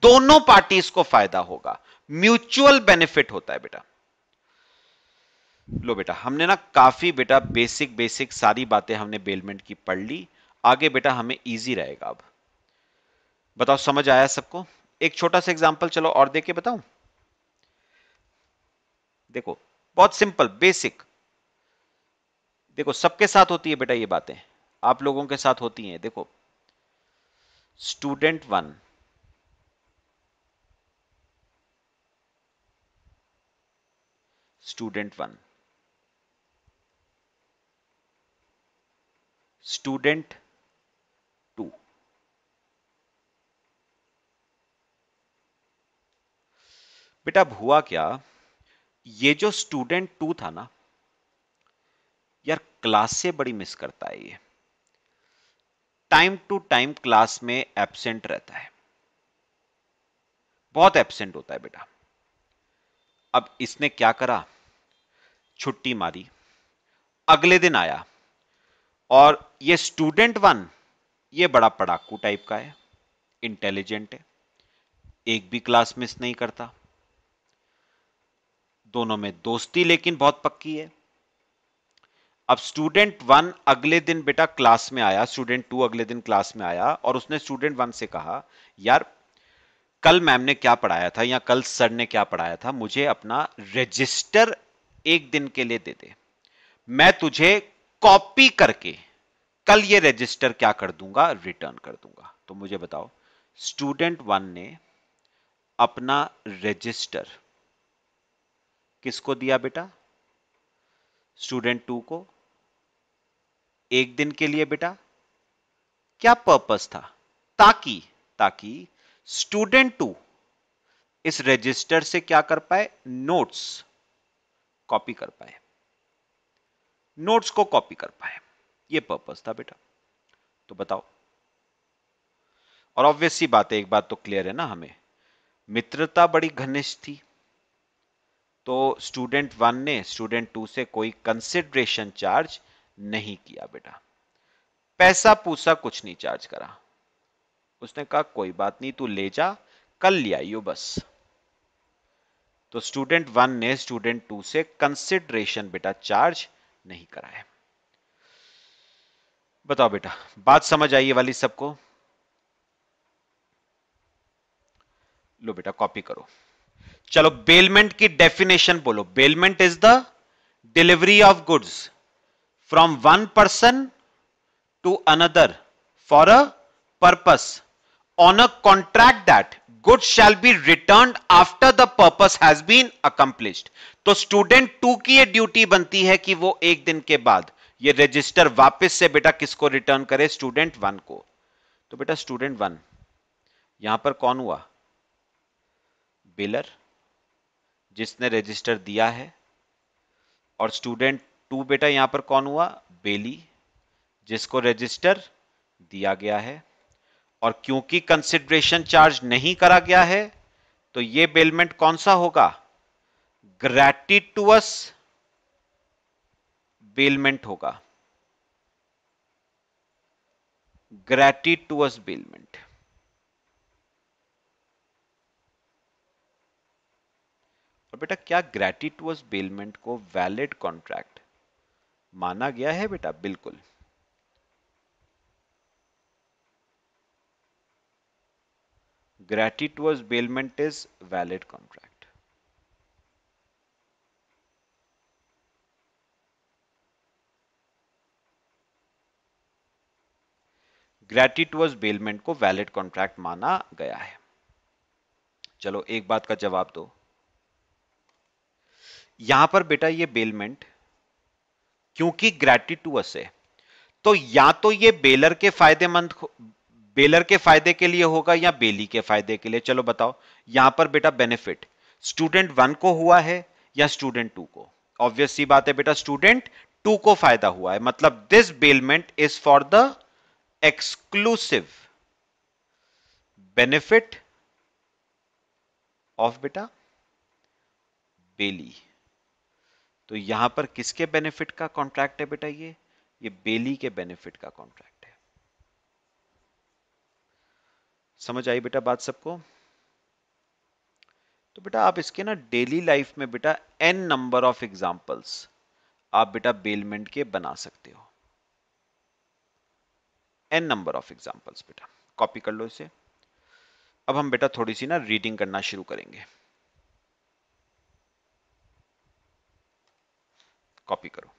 दोनों पार्टीज को फायदा होगा म्यूचुअल बेनिफिट होता है बेटा लो बेटा हमने ना काफी बेटा बेसिक बेसिक सारी बातें हमने बेलमेंट की पढ़ ली आगे बेटा हमें इजी रहेगा अब बताओ समझ आया सबको एक छोटा सा एग्जाम्पल चलो और दे के बताऊ देखो बहुत सिंपल बेसिक देखो सबके साथ होती है बेटा ये बातें आप लोगों के साथ होती हैं देखो student one student one student बेटा अब हुआ क्या ये जो स्टूडेंट टू था ना यार क्लास से बड़ी मिस करता है ये टाइम टू टाइम क्लास में एबसेंट रहता है बहुत एबसेंट होता है बेटा अब इसने क्या करा छुट्टी मारी अगले दिन आया और ये स्टूडेंट वन ये बड़ा पड़ाकू टाइप का है इंटेलिजेंट है एक भी क्लास मिस नहीं करता दोनों में दोस्ती लेकिन बहुत पक्की है अब स्टूडेंट वन अगले दिन बेटा क्लास में आया स्टूडेंट टू अगले दिन क्लास में आया और उसने स्टूडेंट वन से कहा यार कल मैम ने क्या पढ़ाया था या कल सर ने क्या पढ़ाया था मुझे अपना रजिस्टर एक दिन के लिए दे दे मैं तुझे कॉपी करके कल ये रजिस्टर क्या कर दूंगा रिटर्न कर दूंगा तो मुझे बताओ स्टूडेंट वन ने अपना रजिस्टर किसको दिया बेटा स्टूडेंट टू को एक दिन के लिए बेटा क्या पर्पस था ताकि ताकि स्टूडेंट टू इस रजिस्टर से क्या कर पाए नोट्स कॉपी कर पाए नोट्स को कॉपी कर पाए ये पर्पस था बेटा तो बताओ और ऑब्वियस बात है एक बात तो क्लियर है ना हमें मित्रता बड़ी घनिष्ठ थी तो स्टूडेंट वन ने स्टूडेंट टू से कोई कंसिडरेशन चार्ज नहीं किया बेटा पैसा पूसा कुछ नहीं चार्ज करा उसने कहा कोई बात नहीं तू ले जा कल ले आइयो बस तो स्टूडेंट वन ने स्टूडेंट टू से कंसिडरेशन बेटा चार्ज नहीं कराया बताओ बेटा बात समझ आई है वाली सबको लो बेटा कॉपी करो चलो बेलमेंट की डेफिनेशन बोलो bailment is the delivery of goods from one person to another for a purpose on a contract that goods shall be return after the purpose has been accomplished तो student two की ये duty बनती है कि वो एक दिन के बाद ये रजिस्टर वापस से बेटा किसको रिटर्न करे स्टूडेंट वन को तो बेटा स्टूडेंट वन यहां पर कौन हुआ बिलर जिसने रजिस्टर दिया है और स्टूडेंट टू बेटा यहाँ पर कौन हुआ बेली जिसको रजिस्टर दिया गया है और क्योंकि कंसिडरेशन चार्ज नहीं करा गया है तो ये बेलमेंट कौन सा होगा ग्रैटिटुअस बेलमेंट होगा ग्रैटिटुअस बेलमेंट और बेटा क्या ग्रेटिटूस बेलमेंट को वैलिड कॉन्ट्रैक्ट माना गया है बेटा बिल्कुल gratuitous bailment is valid contract gratuitous bailment को वैलिड कॉन्ट्रैक्ट माना गया है चलो एक बात का जवाब दो यहां पर बेटा ये बेलमेंट क्योंकि ग्रेटिटुअस है तो या तो ये बेलर के फायदेमंद बेलर के फायदे के लिए होगा या बेली के फायदे के लिए चलो बताओ यहां पर बेटा बेनिफिट स्टूडेंट वन को हुआ है या स्टूडेंट टू को ऑब्वियस सी बात है बेटा स्टूडेंट टू को फायदा हुआ है मतलब this bailment is for the exclusive benefit of बेटा बेली तो यहां पर किसके बेनिफिट का कॉन्ट्रैक्ट है बेटा ये ये बेली के बेनिफिट का कॉन्ट्रैक्ट है समझ आई बेटा बात सबको तो बेटा आप इसके ना डेली लाइफ में बेटा एन नंबर ऑफ एग्जाम्पल्स आप बेटा बेलमेंट के बना सकते हो एन नंबर ऑफ एग्जाम्पल्स बेटा कॉपी कर लो इसे अब हम बेटा थोड़ी सी ना रीडिंग करना शुरू करेंगे कॉपी करो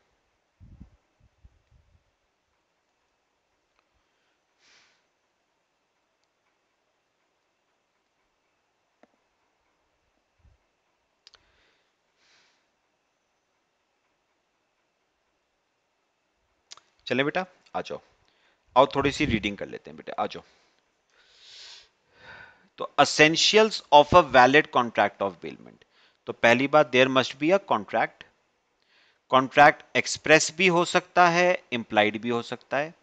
चले बेटा आ जाओ और थोड़ी सी रीडिंग कर लेते हैं बेटा आ जाओ तो essentials of a valid contract of bailment तो पहली बात there must be a contract contract express भी हो सकता है इम्प्लाइड भी हो सकता है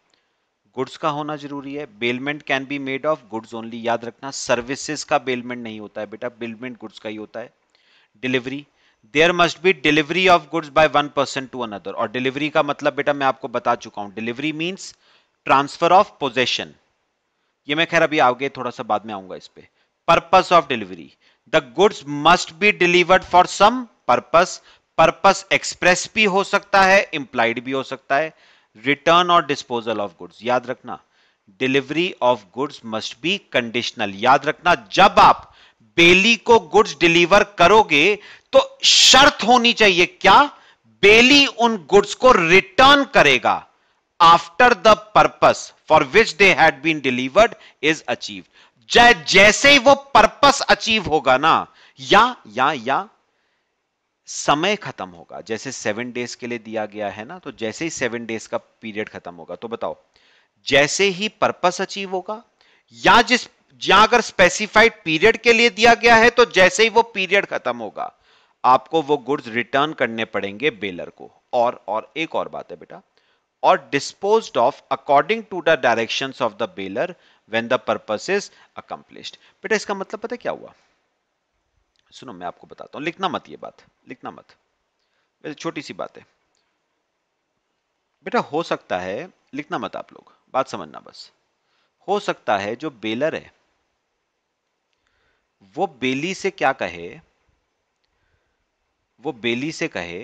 गुड्स का होना जरूरी है bailment can be made of goods only याद रखना सर्विसेज का बेलमेंट नहीं होता है बेटा बेलमेंट गुड्स का ही होता है delivery there must be delivery of goods by one person to another और डिलीवरी का मतलब बेटा मैं आपको बता चुका हूं delivery means transfer of possession ये मैं खैर अभी आगे थोड़ा सा बाद में आऊंगा इस पर purpose of delivery the goods must be delivered for some purpose purpose express भी हो सकता है इंप्लाइड भी हो सकता है रिटर्न और डिस्पोजल ऑफ गुड्स याद रखना delivery of goods must be conditional याद रखना जब आप बेली को गुड्स डिलीवर करोगे तो शर्त होनी चाहिए क्या बेली उन गुड्स को रिटर्न करेगा after the purpose for which they had been delivered is achieve जैसे ही वो पर्पस अचीव होगा ना या या या समय खत्म होगा जैसे सेवन डेज के लिए दिया गया है ना तो जैसे ही सेवन डेज का पीरियड खत्म होगा तो बताओ जैसे ही पर्पस अचीव होगा या जिस या अगर स्पेसिफाइड पीरियड के लिए दिया गया है तो जैसे ही वो पीरियड खत्म होगा आपको वो गुड्स रिटर्न करने पड़ेंगे बेलर को और और एक और बात है बेटा और dispose of according to the direction of the bailor when the purpose is accomplished बेटा इसका मतलब पता क्या हुआ सुनो मैं आपको बताता हूं लिखना मत ये बात लिखना मत वैसे छोटी सी बात है बेटा हो सकता है लिखना मत आप लोग बात समझना बस हो सकता है जो बेलर है वो बेली से क्या कहे वो बेली से कहे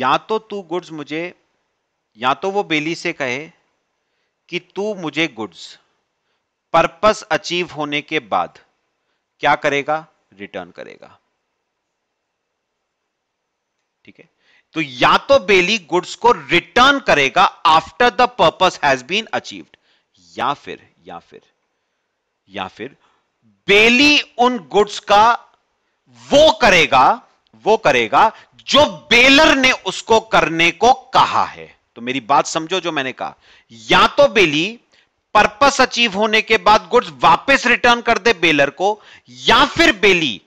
या तो तू गुड्स मुझे या तो वो बेली से कहे कि तू मुझे गुड्स पर्पस अचीव होने के बाद क्या करेगा रिटर्न करेगा ठीक है तो या तो बेली गुड्स को रिटर्न करेगा after the purpose has been achieved या फिर या फिर या फिर बेली उन गुड्स का वो करेगा वो करेगा जो बेलर ने उसको करने को कहा है तो मेरी बात समझो जो मैंने कहा या तो बेली पर्पस अचीव होने के बाद गुड्स वापस रिटर्न कर दे बेलर को या फिर बेली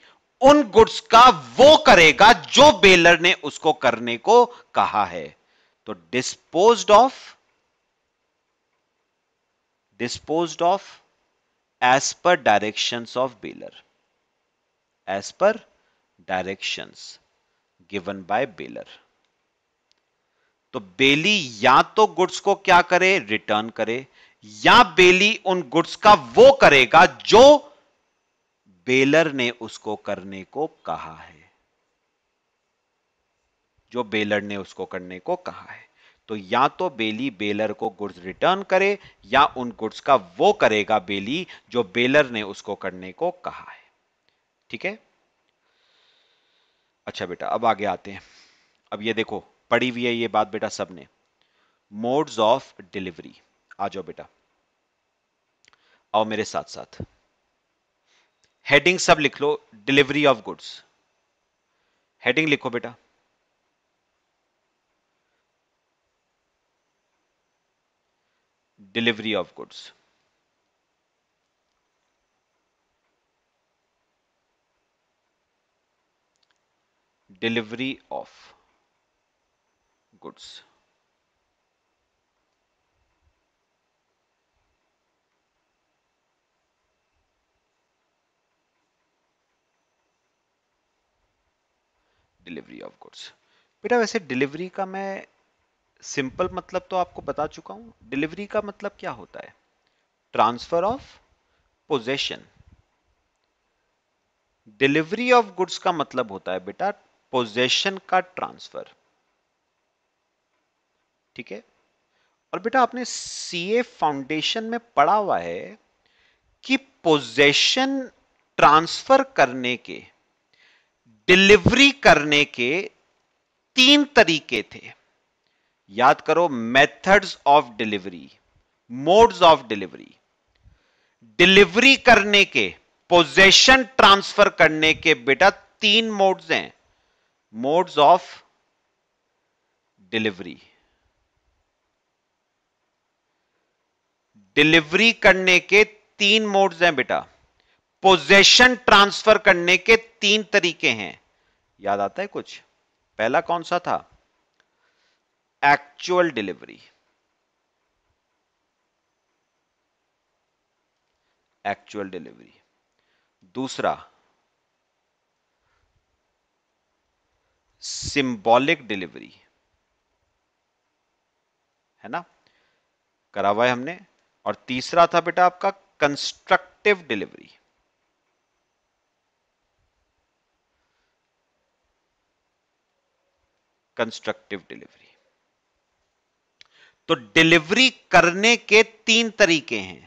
उन गुड्स का वो करेगा जो बेलर ने उसको करने को कहा है तो dispose of dispose of as per direction of bailor as per direction given by bailor तो बेली या तो गुड्स को क्या करे रिटर्न करे या बेली उन गुड्स का वो करेगा जो बेलर ने उसको करने को कहा है जो बेलर ने उसको करने को कहा है तो या तो बेली बेलर को गुड्स रिटर्न करे या उन गुड्स का वो करेगा बेली जो बेलर ने उसको करने को कहा है ठीक है अच्छा बेटा अब आगे आते हैं अब ये देखो पढ़ी हुई है ये बात बेटा सबने मोड्स ऑफ डिलीवरी आ जाओ बेटा आओ मेरे साथ साथ हेडिंग सब लिख लो डिलीवरी ऑफ गुड्स हेडिंग लिखो बेटा delivery of goods delivery of goods delivery of goods बेटा वैसे डिलीवरी का मैं सिंपल मतलब तो आपको बता चुका हूं डिलीवरी का मतलब क्या होता है transfer of possession delivery of goods का मतलब होता है बेटा पोजेशन का ट्रांसफर ठीक है और बेटा आपने सीए फाउंडेशन में पढ़ा हुआ है कि पोजेशन ट्रांसफर करने के डिलीवरी करने के तीन तरीके थे याद करो methods of delivery modes of delivery delivery करने के पोजेशन ट्रांसफर करने के बेटा तीन मोड्स हैं मोड्स ऑफ डिलीवरी डिलीवरी करने के तीन मोड्स हैं बेटा पोजेशन ट्रांसफर करने के तीन तरीके हैं याद आता है कुछ पहला कौन सा था एक्चुअल डिलीवरी एक्चुअल डिलीवरी दूसरा सिंबॉलिक डिलीवरी है ना करावा है हमने और तीसरा था बेटा आपका कंस्ट्रक्टिव डिलीवरी कंस्ट्रक्टिव डिलीवरी तो डिलीवरी करने के तीन तरीके हैं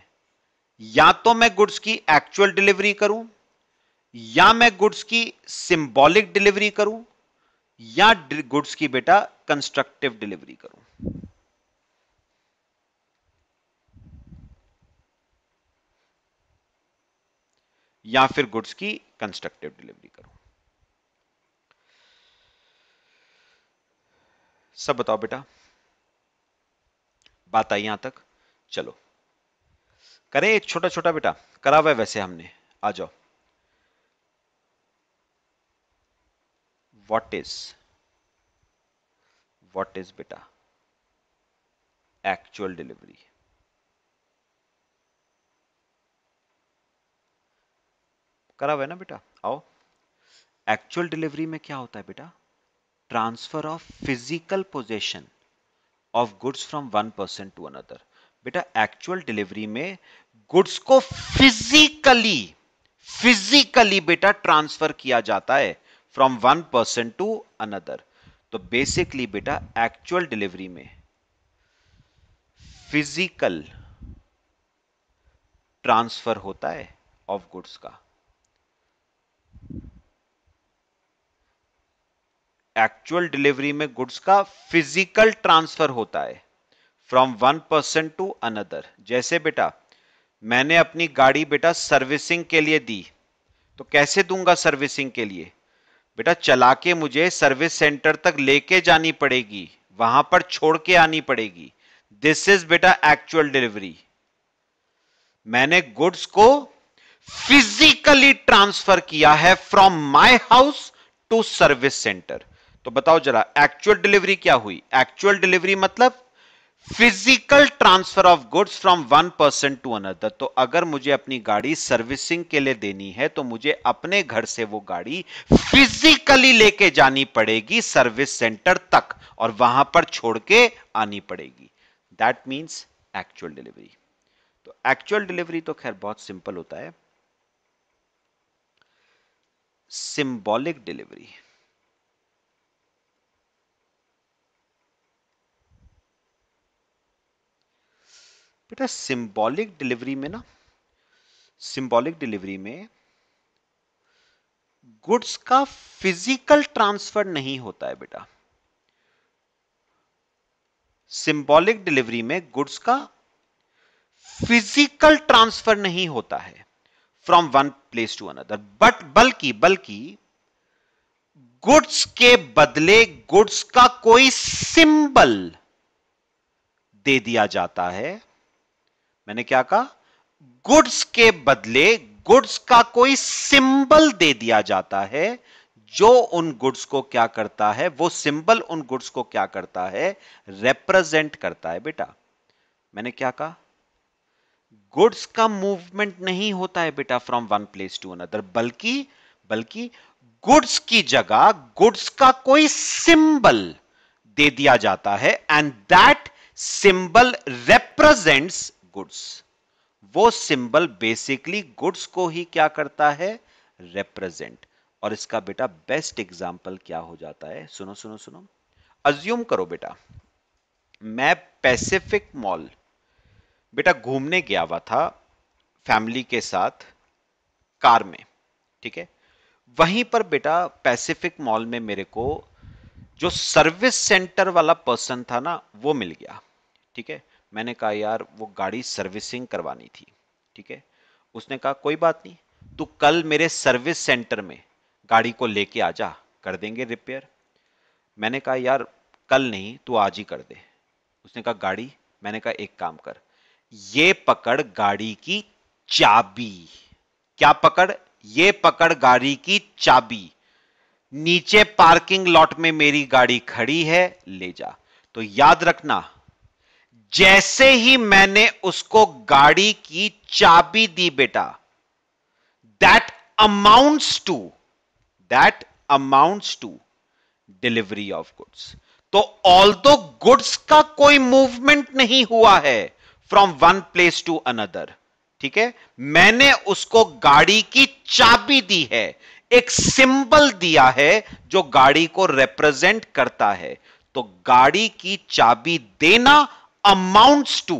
या तो मैं गुड्स की एक्चुअल डिलीवरी करूं या मैं गुड्स की सिंबॉलिक डिलीवरी करूं या गुड्स की बेटा कंस्ट्रक्टिव डिलीवरी करूं या फिर गुड्स की कंस्ट्रक्टिव डिलीवरी करूं सब बताओ बेटा बात आई यहां तक चलो करें एक छोटा छोटा बेटा करा हुआ वैसे हमने आ जाओ वॉट इज वॉट इज बेटा एक्चुअल डिलीवरी करा हुआ है ना बेटा आओ एक्चुअल डिलीवरी में क्या होता है बेटा transfer of physical possession of goods from one person to another बेटा एक्चुअल डिलीवरी में गुड्स को फिजिकली फिजिकली बेटा ट्रांसफर किया जाता है from one person to another तो बेसिकली बेटा एक्चुअल डिलीवरी में फिजिकल ट्रांसफर होता है ऑफ गुड्स का एक्चुअल डिलीवरी में गुड्स का फिजिकल ट्रांसफर होता है from one person to another जैसे बेटा मैंने अपनी गाड़ी बेटा सर्विसिंग के लिए दी तो कैसे दूंगा सर्विसिंग के लिए बेटा चला के मुझे सर्विस सेंटर तक लेके जानी पड़ेगी वहां पर छोड़ के आनी पड़ेगी दिस इज बेटा एक्चुअल डिलीवरी मैंने गुड्स को फिजिकली ट्रांसफर किया है from my house to service centre तो बताओ जरा एक्चुअल डिलीवरी क्या हुई एक्चुअल डिलीवरी मतलब physical transfer of goods from one person to another तो अगर मुझे अपनी गाड़ी सर्विसिंग के लिए देनी है तो मुझे अपने घर से वो गाड़ी फिजिकली लेके जानी पड़ेगी सर्विस सेंटर तक और वहां पर छोड़ के आनी पड़ेगी दैट मीन्स एक्चुअल डिलीवरी तो एक्चुअल डिलीवरी तो खैर बहुत सिंपल होता है सिंबॉलिक डिलीवरी बेटा सिंबॉलिक डिलीवरी में ना सिंबॉलिक डिलीवरी में गुड्स का फिजिकल ट्रांसफर नहीं होता है बेटा सिंबॉलिक डिलीवरी में गुड्स का फिजिकल ट्रांसफर नहीं होता है from one place to another but बल्कि बल्कि गुड्स के बदले गुड्स का कोई सिंबल दे दिया जाता है मैंने क्या कहा गुड्स के बदले गुड्स का कोई सिंबल दे दिया जाता है जो उन गुड्स को क्या करता है वो सिंबल उन गुड्स को क्या करता है रिप्रेजेंट करता है बेटा मैंने क्या कहा गुड्स का मूवमेंट नहीं होता है बेटा from one place to another बल्कि बल्कि गुड्स की जगह गुड्स का कोई सिंबल दे दिया जाता है and that symbol represents goods वो सिंबल बेसिकली गुड्स को ही क्या करता है रिप्रेजेंट और इसका बेटा बेस्ट एग्जाम्पल क्या हो जाता है सुनो सुनो सुनो अज्यूम करो बेटा मैं पैसिफिक मॉल बेटा घूमने गया हुआ था फैमिली के साथ कार में ठीक है वहीं पर बेटा पैसिफिक मॉल में मेरे को जो सर्विस सेंटर वाला पर्सन था ना वो मिल गया ठीक है मैंने कहा यार वो गाड़ी सर्विसिंग करवानी थी ठीक है उसने कहा कोई बात नहीं तू कल मेरे सर्विस सेंटर में गाड़ी को लेके आ जा कर देंगे रिपेयर मैंने कहा यार कल नहीं तू आज ही कर दे उसने कहा गाड़ी मैंने कहा एक काम कर ये पकड़ गाड़ी की चाबी क्या पकड़ ये पकड़ गाड़ी की चाबी नीचे पार्किंग लॉट में मेरी गाड़ी खड़ी है ले जा तो याद रखना जैसे ही मैंने उसको गाड़ी की चाबी दी बेटा that amounts to that amounts to delivery of goods तो ऑल दो गुड्स का कोई मूवमेंट नहीं हुआ है from one place to another ठीक है मैंने उसको गाड़ी की चाबी दी है एक सिंबल दिया है जो गाड़ी को रिप्रेजेंट करता है तो गाड़ी की चाबी देना amounts to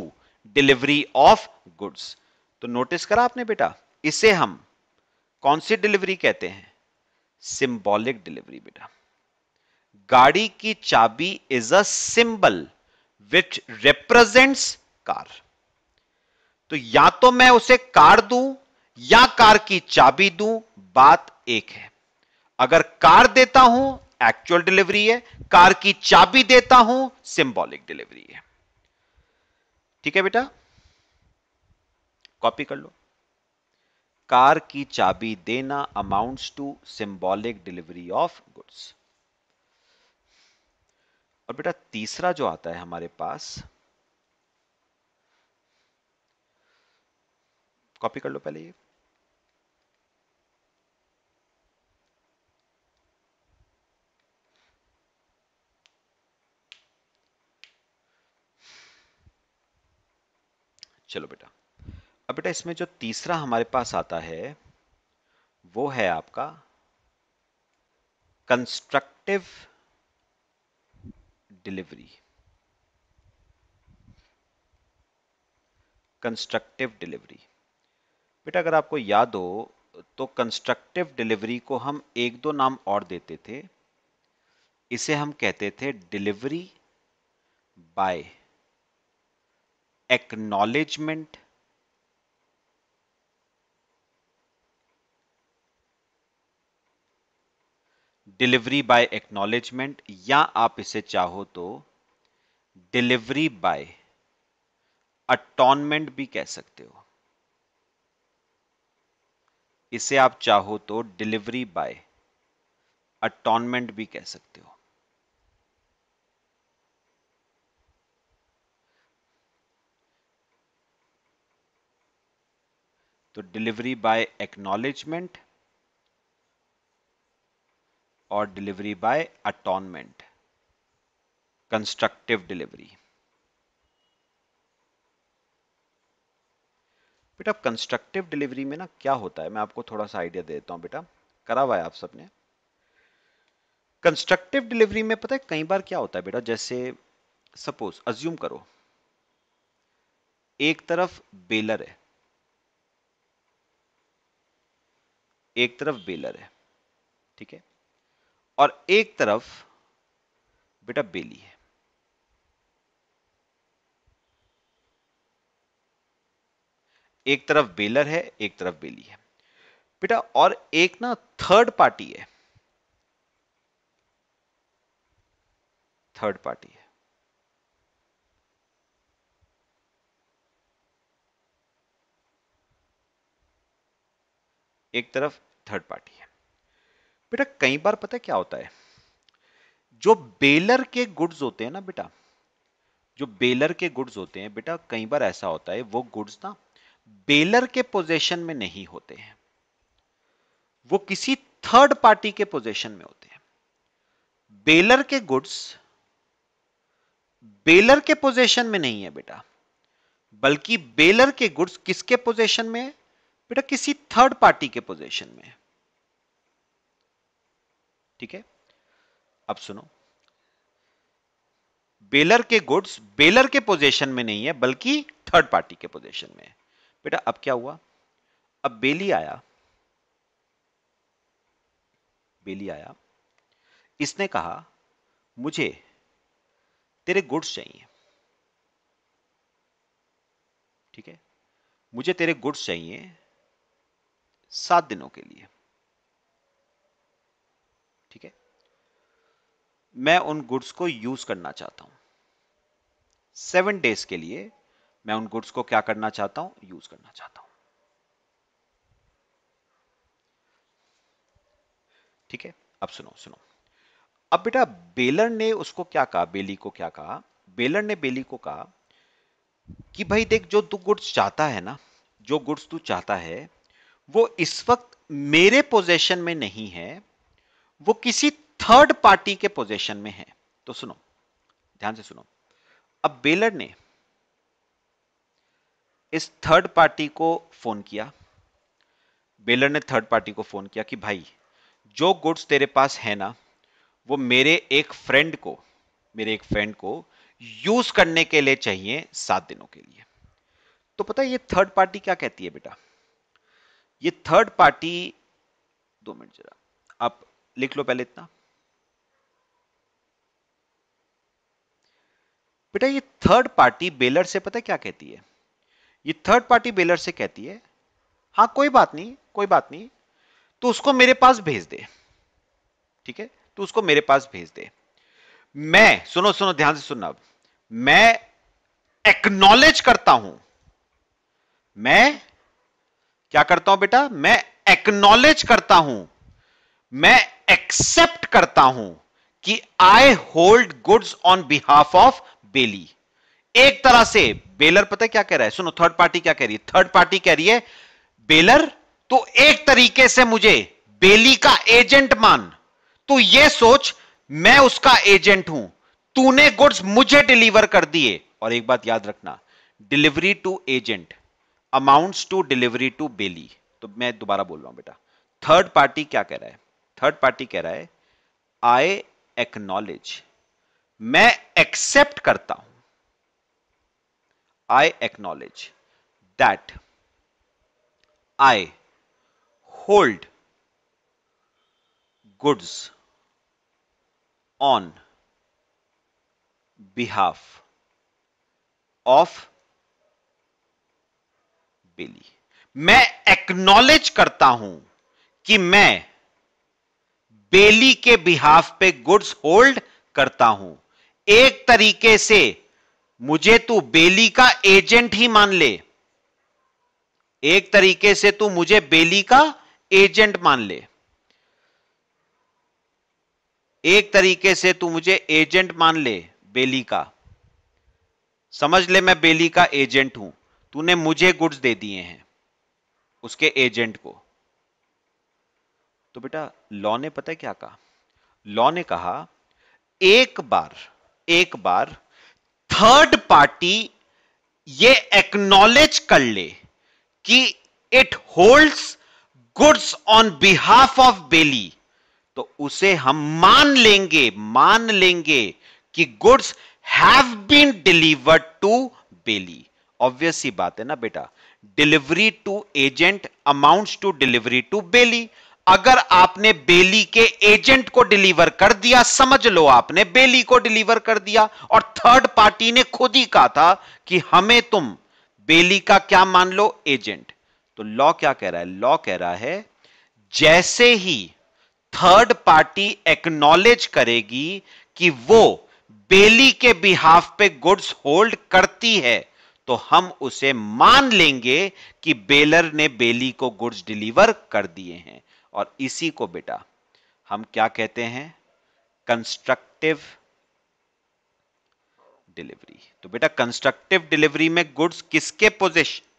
delivery of goods तो नोटिस करा आपने बेटा इसे हम कौन सी डिलीवरी कहते हैं सिंबॉलिक डिलीवरी बेटा गाड़ी की चाबी is a symbol which represents car तो या तो मैं उसे कार दू या कार की चाबी दू बात एक है अगर कार देता हूं एक्चुअल डिलीवरी है कार की चाबी देता हूं सिंबॉलिक डिलीवरी है ठीक है बेटा कॉपी कर लो कार की चाबी देना amounts to symbolic delivery of goods और बेटा तीसरा जो आता है हमारे पास कॉपी कर लो पहले ये चलो बेटा अब बेटा इसमें जो तीसरा हमारे पास आता है वो है आपका कंस्ट्रक्टिव डिलीवरी कंस्ट्रक्टिव डिलीवरी बेटा अगर आपको याद हो तो कंस्ट्रक्टिव डिलीवरी को हम एक दो नाम और देते थे इसे हम कहते थे delivery by acknowledgement delivery by acknowledgement या आप इसे चाहो तो डिलीवरी बाय अटोनमेंट भी कह सकते हो इसे आप चाहो तो डिलीवरी बाय अटोनमेंट भी कह सकते हो तो डिलीवरी बाय एक्नॉलेजमेंट और delivery by attornment constructive delivery बेटा कंस्ट्रक्टिव डिलीवरी में ना क्या होता है मैं आपको थोड़ा सा आइडिया देता हूं बेटा करा हुआ है आप सबने कंस्ट्रक्टिव डिलीवरी में पता है कई बार क्या होता है बेटा जैसे सपोज अज्यूम करो एक तरफ बेलर है एक तरफ बेलर है ठीक है और एक तरफ बेटा बेली है एक तरफ बेलर है एक तरफ बेली है बेटा और एक ना थर्ड पार्टी है थर्ड पार्टी है एक तरफ थर्ड पार्टी है बेटा कई बार पता क्या होता है जो बेलर के गुड्स होते हैं ना बेटा जो बेलर के गुड्स होते हैं बेटा कई बार ऐसा होता है वो गुड्स ना बेलर के पोजेशन में नहीं होते हैं वो किसी थर्ड पार्टी के पोजेशन में होते हैं बेलर के गुड्स बेलर के पोजेशन में नहीं है बेटा बल्कि बेलर के गुड्स किसके पोजेशन में है बेटा किसी थर्ड पार्टी के पोजीशन में ठीक है अब सुनो बेलर के गुड्स बेलर के पोजीशन में नहीं है बल्कि थर्ड पार्टी के पोजीशन में है बेटा अब क्या हुआ अब बेली आया बेली आया इसने कहा मुझे तेरे गुड्स चाहिए ठीक है मुझे तेरे गुड्स चाहिए सात दिनों के लिए ठीक है मैं उन गुड्स को यूज करना चाहता हूं सेवन डेज के लिए मैं उन गुड्स को क्या करना चाहता हूं यूज करना चाहता हूं ठीक है अब सुनो सुनो अब बेटा बेलर ने उसको क्या कहा बेली को क्या कहा बेलर ने बेली को कहा कि भाई देख जो तू गुड्स चाहता है ना जो गुड्स तू चाहता है वो इस वक्त मेरे पोजेशन में नहीं है वो किसी थर्ड पार्टी के पोजेशन में है तो सुनो ध्यान से सुनो अब बेलर ने इस थर्ड पार्टी को फोन किया बेलर ने थर्ड पार्टी को फोन किया कि भाई जो गुड्स तेरे पास है ना वो मेरे एक फ्रेंड को मेरे एक फ्रेंड को यूज करने के लिए चाहिए सात दिनों के लिए तो पता है ये थर्ड पार्टी क्या कहती है बेटा ये थर्ड पार्टी दो मिनट जरा आप लिख लो पहले इतना बेटा ये थर्ड पार्टी बेलर से पता क्या कहती है ये थर्ड पार्टी बेलर से कहती है हाँ कोई बात नहीं कोई बात नहीं तो उसको मेरे पास भेज दे ठीक है तो उसको मेरे पास भेज दे मैं सुनो सुनो ध्यान से सुनना मैं एक्नॉलेज करता हूं मैं क्या करता हूं बेटा मैं एक्नॉलेज करता हूं मैं एक्सेप्ट करता हूं कि I hold goods on behalf of bailee एक तरह से बेलर पता है क्या कह रहा है सुनो थर्ड पार्टी क्या कह रही है थर्ड पार्टी कह रही है बेलर तो एक तरीके से मुझे बेली का एजेंट मान तो यह सोच मैं उसका एजेंट हूं तूने गुड्स मुझे डिलीवर कर दिए और एक बात याद रखना delivery to agent amounts to delivery to bailee तो मैं दोबारा बोल रहा हूं बेटा थर्ड पार्टी क्या कह रहा है थर्ड पार्टी कह रहा है आई एक्नॉलेज मैं एक्सेप्ट करता हूं I acknowledge that I hold goods on behalf of bailee मैं एक्नॉलेज करता हूं कि मैं बेली के बिहाफ पे गुड्स होल्ड करता हूं एक तरीके से मुझे तू बेली का एजेंट ही मान ले एक तरीके से तू मुझे बेली का एजेंट मान ले एक तरीके से तू मुझे एजेंट मान ले बेली का समझ ले मैं बेली का एजेंट हूं तूने मुझे गुड्स दे दिए हैं उसके एजेंट को तो बेटा लॉ ने पता है क्या कहा लॉ ने कहा एक बार एक बार थर्ड पार्टी ये एक्नॉलेज कर ले कि it holds goods on behalf of bailee तो उसे हम मान लेंगे मान लेंगे कि goods have been delivered to bailee obvious ही बात है ना बेटा delivery to agent amounts to delivery to bailee अगर आपने बेली के एजेंट को डिलीवर कर दिया समझ लो आपने बेली को डिलीवर कर दिया और थर्ड पार्टी ने खुद ही कहा था कि हमें तुम बेली का क्या मान लो एजेंट तो लॉ क्या कह रहा है लॉ कह रहा है जैसे ही थर्ड पार्टी एक्नॉलेज करेगी कि वो बेली के बिहाफ पे गुड्स होल्ड करती है तो हम उसे मान लेंगे कि बेलर ने बेली को गुड्स डिलीवर कर दिए हैं और इसी को बेटा हम क्या कहते हैं कंस्ट्रक्टिव डिलीवरी तो बेटा कंस्ट्रक्टिव डिलीवरी में गुड्स किसके पोजेशन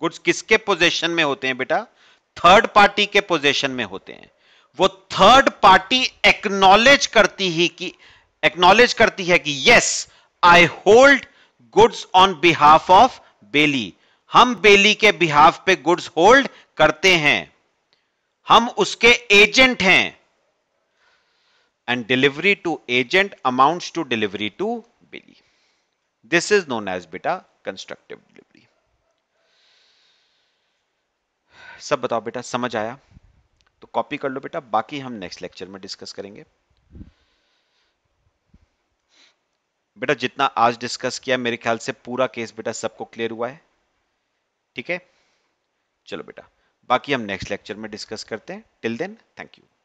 गुड्स किसके पोजेशन में होते हैं बेटा थर्ड पार्टी के पोजेशन में होते हैं वो थर्ड पार्टी एक्नॉलेज करती ही कि एक्नॉलेज करती है कि yes I hold goods on behalf of bailee हम बेली के बिहाफ पे गुड्स होल्ड करते हैं हम उसके एजेंट हैं and delivery to agent amount to delivery to bailee this is known as बेटा कंस्ट्रक्टिव डिलीवरी सब बताओ बेटा समझ आया तो कॉपी कर लो बेटा बाकी हम नेक्स्ट लेक्चर में डिस्कस करेंगे बेटा जितना आज डिस्कस किया मेरे ख्याल से पूरा केस बेटा सबको क्लियर हुआ है ठीक है चलो बेटा बाकी हम नेक्स्ट लेक्चर में डिस्कस करते हैं टिल देन थैंक यू